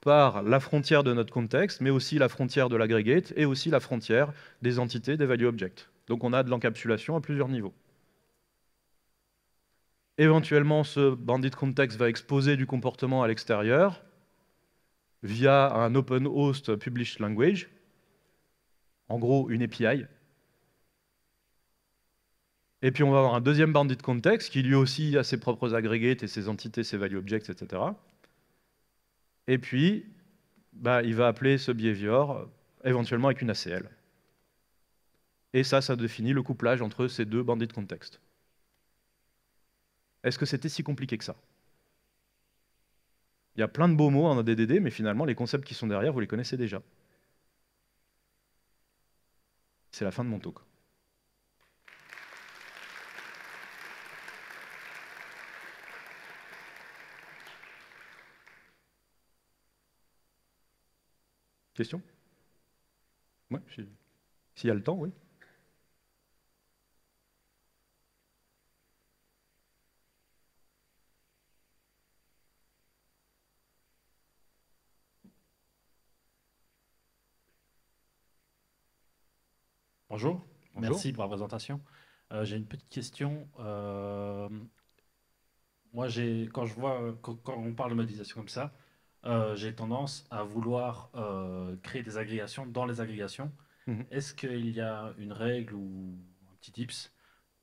par la frontière de notre contexte, mais aussi la frontière de l'aggregate et aussi la frontière des entités des value objects. Donc on a de l'encapsulation à plusieurs niveaux. Éventuellement, ce bandit contexte va exposer du comportement à l'extérieur via un open host published language, en gros une API. Et puis on va avoir un deuxième bandit de contexte qui lui aussi a ses propres agrégates, et ses entités, ses value objects, etc. Et puis, bah, il va appeler ce behavior euh, éventuellement avec une ACL. Et ça, ça définit le couplage entre ces deux bandits de contexte. Est-ce que c'était si compliqué que ça Il y a plein de beaux mots en hein, ADDD, mais finalement, les concepts qui sont derrière, vous les connaissez déjà. C'est la fin de mon talk. Question Oui, s'il y a le temps, oui. Bonjour. Merci pour la présentation. Euh, j'ai une petite question. Euh, moi, j'ai, quand je vois, quand, on parle de modélisation comme ça, euh, j'ai tendance à vouloir créer des agrégations dans les agrégations. Mhm. Est-ce qu'il y a une règle ou un petit tips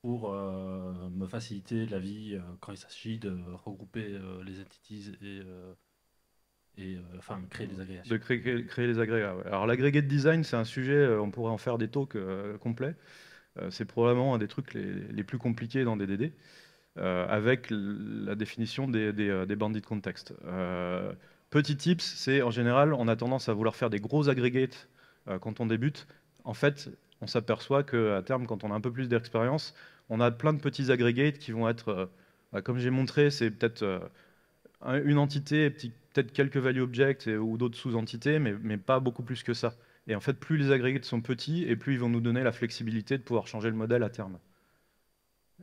pour me faciliter la vie quand il s'agit de regrouper les entities et et euh, enfin créer des agrégats. De créer, les agrégats. Alors l'agrégate design, c'est un sujet, euh, on pourrait en faire des talks euh, complets. c'est probablement un des trucs les, plus compliqués dans DDD, avec la définition des, bandits de contexte. petit tips, c'est en général, on a tendance à vouloir faire des gros agrégates quand on débute. En fait, on s'aperçoit qu'à terme, quand on a un peu plus d'expérience, on a plein de petits agrégates qui vont être, bah, comme j'ai montré, c'est peut-être une entité, peut-être quelques value objects ou d'autres sous-entités, mais, pas beaucoup plus que ça. Et en fait, plus les agrégats sont petits, et plus ils vont nous donner la flexibilité de pouvoir changer le modèle à terme.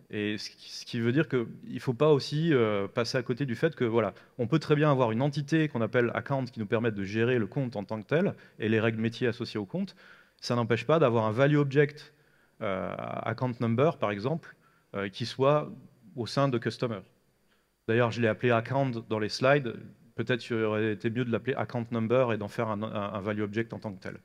Et ce qui veut dire qu'il ne faut pas aussi euh, passer à côté du fait que voilà, on peut très bien avoir une entité qu'on appelle account qui nous permet de gérer le compte en tant que tel et les règles métiers associées au compte. Ça n'empêche pas d'avoir un value object euh, account number par exemple euh, qui soit au sein de customer. D'ailleurs, je l'ai appelé account dans les slides. Peut-être qu'il aurait été mieux de l'appeler account number et d'en faire un, value object en tant que tel.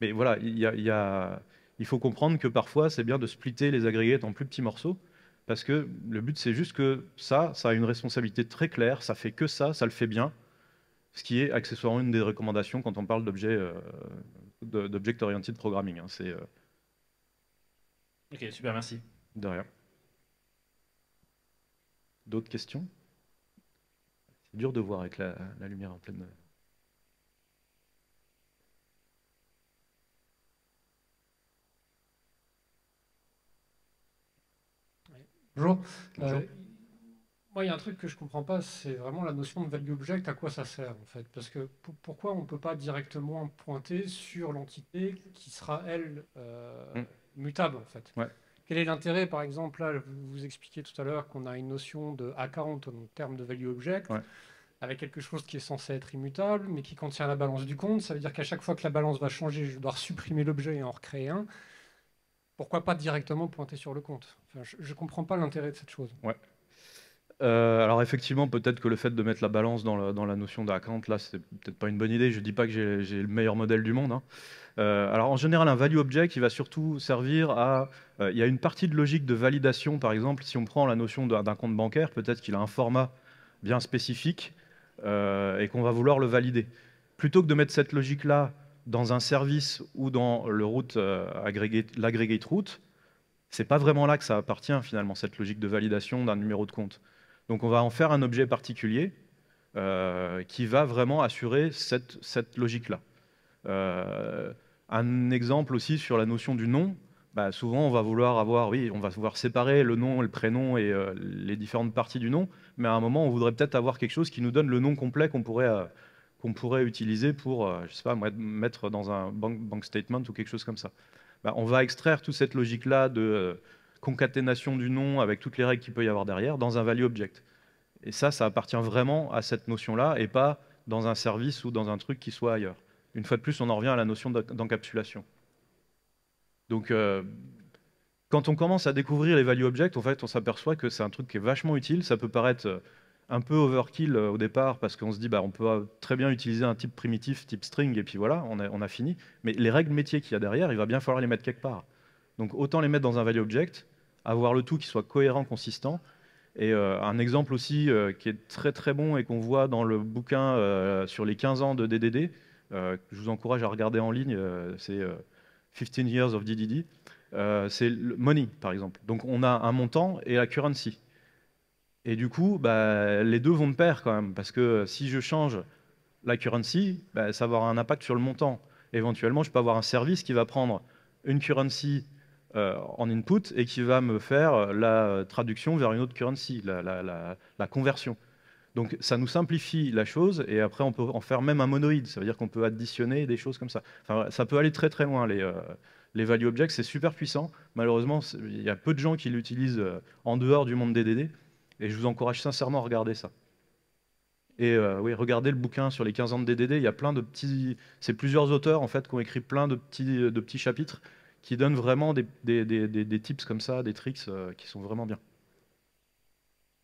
Mais voilà, il, faut comprendre que parfois, c'est bien de splitter les agrégats en plus petits morceaux, parce que le but, c'est juste que ça, ça a une responsabilité très claire, ça fait que ça, ça le fait bien, ce qui est accessoirement une des recommandations quand on parle d'objets euh, d'object-oriented programming. Hein. Euh, ok, super, merci. De rien. D'autres questions C'est dur de voir avec la, lumière en pleine. Bonjour. Euh, moi, il y a un truc que je ne comprends pas, c'est vraiment la notion de value object, à quoi ça sert en fait Parce que pourquoi on ne peut pas directement pointer sur l'entité qui sera, elle, euh, mm. mutable en fait quel est l'intérêt, par exemple, là, vous expliquiez tout à l'heure qu'on a une notion de account en termes de value object, avec quelque chose qui est censé être immutable, mais qui contient la balance du compte. Ça veut dire qu'à chaque fois que la balance va changer, je dois supprimer l'objet et en recréer un. Pourquoi pas directement pointer sur le compte Je ne comprends pas l'intérêt de cette chose. Euh, alors effectivement, peut-être que le fait de mettre la balance dans, la, notion d'account, là, c'est peut-être pas une bonne idée. Je dis pas que j'ai le meilleur modèle du monde. Hein. Euh, alors en général, un value object, il va surtout servir à... Euh, il y a une partie de logique de validation, par exemple, si on prend la notion d'un compte bancaire, peut-être qu'il a un format bien spécifique et qu'on va vouloir le valider. Plutôt que de mettre cette logique-là dans un service ou dans le route l'aggregate route, c'est pas vraiment là que ça appartient finalement, cette logique de validation d'un numéro de compte. Donc on va en faire un objet particulier euh, qui va vraiment assurer cette, cette logique-là. Euh, un exemple aussi sur la notion du nom. Bah, souvent, on va vouloir avoir, oui, on va vouloir séparer le nom, le prénom et euh, les différentes parties du nom, mais à un moment, on voudrait peut-être avoir quelque chose qui nous donne le nom complet qu'on pourrait, qu'on pourrait utiliser pour, je sais pas, mettre dans un bank, statement ou quelque chose comme ça. Bah, on va extraire toute cette logique-là de concaténation du nom avec toutes les règles qu'il peut y avoir derrière dans un value object. Et ça, ça appartient vraiment à cette notion-là et pas dans un service ou dans un truc qui soit ailleurs. Une fois de plus, on en revient à la notion d'encapsulation. Donc, euh, quand on commence à découvrir les value objects, en fait, on s'aperçoit que c'est un truc qui est vachement utile. Ça peut paraître euh, un peu overkill euh, au départ parce qu'on se dit bah, on peut très bien utiliser un type primitif, type string, et puis voilà, on a, on a fini. Mais les règles métiers qu'il y a derrière, il va bien falloir les mettre quelque part. Donc, autant les mettre dans un value object avoir le tout qui soit cohérent, consistant. Et euh, un exemple aussi euh, qui est très très bon et qu'on voit dans le bouquin euh, sur les 15 ans de DDD, que je vous encourage à regarder en ligne, c'est 15 Years of DDD, c'est le Money par exemple. Donc on a un montant et la currency. Et du coup, bah, les deux vont de pair quand même, parce que si je change la currency, bah, ça va avoir un impact sur le montant. Éventuellement, je peux avoir un service qui va prendre une currency euh, en input et qui va me faire euh, la traduction vers une autre currency, la, conversion. Donc ça nous simplifie la chose et après on peut en faire même un monoïde, ça veut dire qu'on peut additionner des choses comme ça. ça peut aller très très loin les, euh, value objects, c'est super puissant. Malheureusement, il y a peu de gens qui l'utilisent en dehors du monde DDD et je vous encourage sincèrement à regarder ça. Et oui, regardez le bouquin sur les 15 ans de DDD, il y a plein de petits... C'est plusieurs auteurs en fait qui ont écrit plein de petits chapitres qui donne vraiment des, tips comme ça, des tricks euh, qui sont vraiment bien.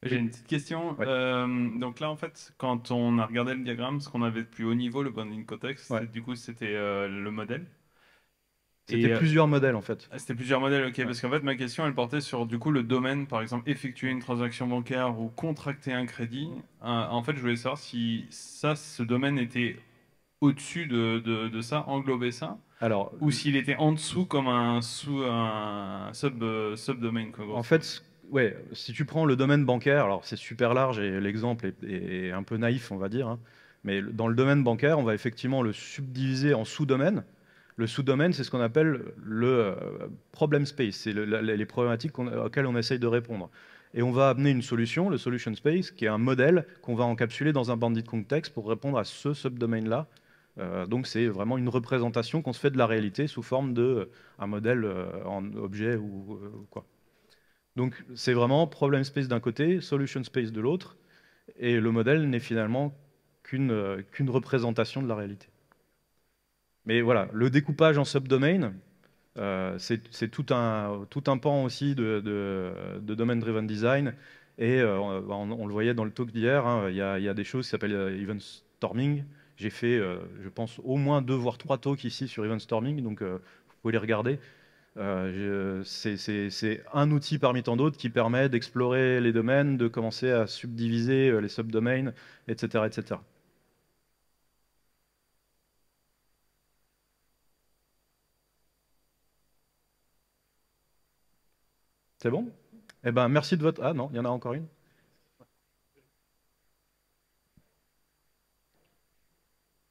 J'ai une petite question. Euh, donc là, en fait, quand on a regardé le diagramme, ce qu'on avait de plus haut niveau, le bonding context, du coup, c'était euh, le modèle. C'était plusieurs modèles, en fait. C'était plusieurs modèles, ok. Parce qu'en fait, ma question, elle portait sur, du coup, le domaine, par exemple, effectuer une transaction bancaire ou contracter un crédit. en fait, je voulais savoir si ça, ce domaine était au-dessus de, de, ça, englober ça, alors, ou s'il était en dessous comme un sous un sub euh, subdomaine. En fait, si tu prends le domaine bancaire, alors c'est super large et l'exemple est, un peu naïf, on va dire. Hein, mais dans le domaine bancaire, on va effectivement le subdiviser en sous-domaines. Le sous-domaine, c'est ce qu'on appelle le euh, problem space, c'est les problématiques auxquelles on essaye de répondre. Et on va amener une solution, le solution space, qui est un modèle qu'on va encapsuler dans un bandit context pour répondre à ce sub-domaine là euh, donc c'est vraiment une représentation qu'on se fait de la réalité sous forme de euh, un modèle euh, en objet ou, quoi. Donc c'est vraiment problem space d'un côté, solution space de l'autre, et le modèle n'est finalement qu'une représentation de la réalité. Mais voilà, le découpage en subdomain, c'est tout un, tout un pan aussi de, domain-driven design, et on, le voyait dans le talk d'hier, hein, il y, y, a des choses qui s'appellent event storming, j'ai fait, euh, je pense, au moins deux, voire trois talks ici sur Event Storming, donc euh, vous pouvez les regarder. Euh, c'est un outil parmi tant d'autres qui permet d'explorer les domaines, de commencer à subdiviser les subdomains, etc. etc. C'est bon Eh ben, merci de votre... Ah non, il y en a encore une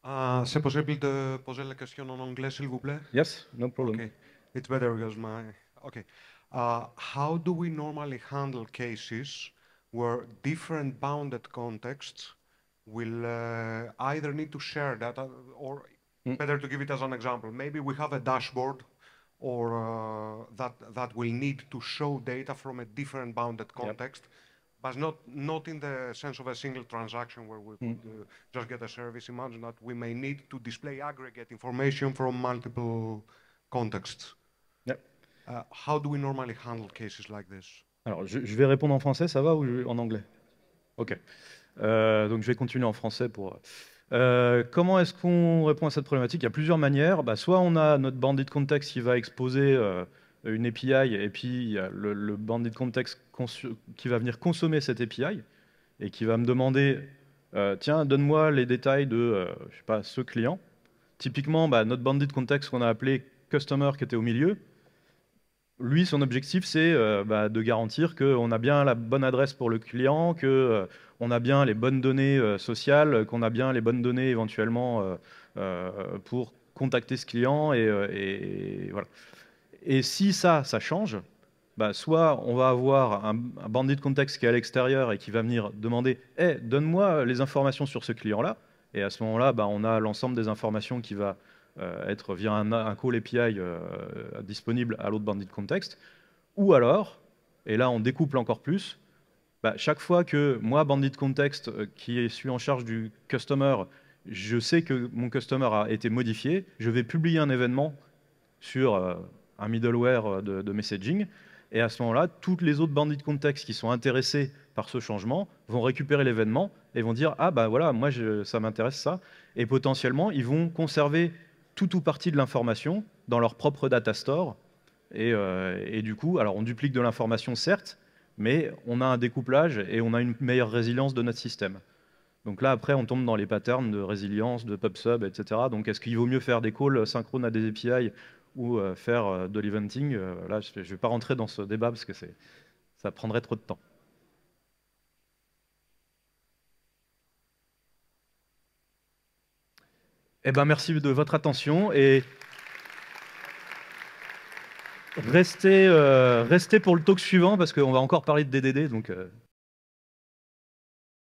Uh, c'est possible de poser la question en anglais, s'il vous plaît? Yes, no problem. Okay. It's better because my... Okay. Uh, how do we normally handle cases where different bounded contexts will uh, either need to share data or mm. better to give it as an example. Maybe we have a dashboard or uh, that, that will need to show data from a different bounded context. Yep but not, not in the sense of a single transaction where we mm. could uh, just get a service. Imagine that we may need to display aggregate information from multiple contexts. Yep. Uh, how do we normally handle cases like this? Alors, je, vais répondre en français, ça va, ou en anglais Ok. Euh, donc, je vais continuer en français pour... Euh, comment est-ce qu'on répond à cette problématique Il y a plusieurs manières. Bah, soit on a notre bandit contexte qui va exposer euh, une API et puis le, le bandit contexte qui va venir consommer cette API et qui va me demander euh, tiens, donne-moi les détails de euh, sais pas, ce client. Typiquement, bah, notre bandit de contexte qu'on a appelé customer qui était au milieu, lui, son objectif, c'est euh, bah, de garantir qu'on a bien la bonne adresse pour le client, qu'on a bien les bonnes données sociales, qu'on a bien les bonnes données éventuellement pour contacter ce client. et, voilà. et si ça, ça change, bah, soit on va avoir un, bandit de contexte qui est à l'extérieur et qui va venir demander hey, eh, donne-moi les informations sur ce client-là. Et à ce moment-là, bah, on a l'ensemble des informations qui va euh, être via un, call API euh, disponible à l'autre bandit de contexte. Ou alors, et là on découple encore plus, bah, chaque fois que moi, bandit de contexte, euh, qui suis en charge du customer, je sais que mon customer a été modifié, je vais publier un événement sur un middleware de messaging et à ce moment-là, toutes les autres bandits de contexte qui sont intéressés par ce changement vont récupérer l'événement et vont dire ah bah voilà moi ça m'intéresse ça et potentiellement ils vont conserver tout ou partie de l'information dans leur propre data store euh, et, du coup alors on duplique de l'information certes mais on a un découplage et on a une meilleure résilience de notre système. Donc là, après, on tombe dans les patterns de résilience, de pub-sub, etc. Donc est-ce qu'il vaut mieux faire des calls synchrones à des API ou euh, faire euh, de l'eventing. Euh, là, je ne vais pas rentrer dans ce débat parce que ça prendrait trop de temps. Eh ben, merci de votre attention et restez, pour le talk suivant parce qu'on va encore parler de DDD. Donc,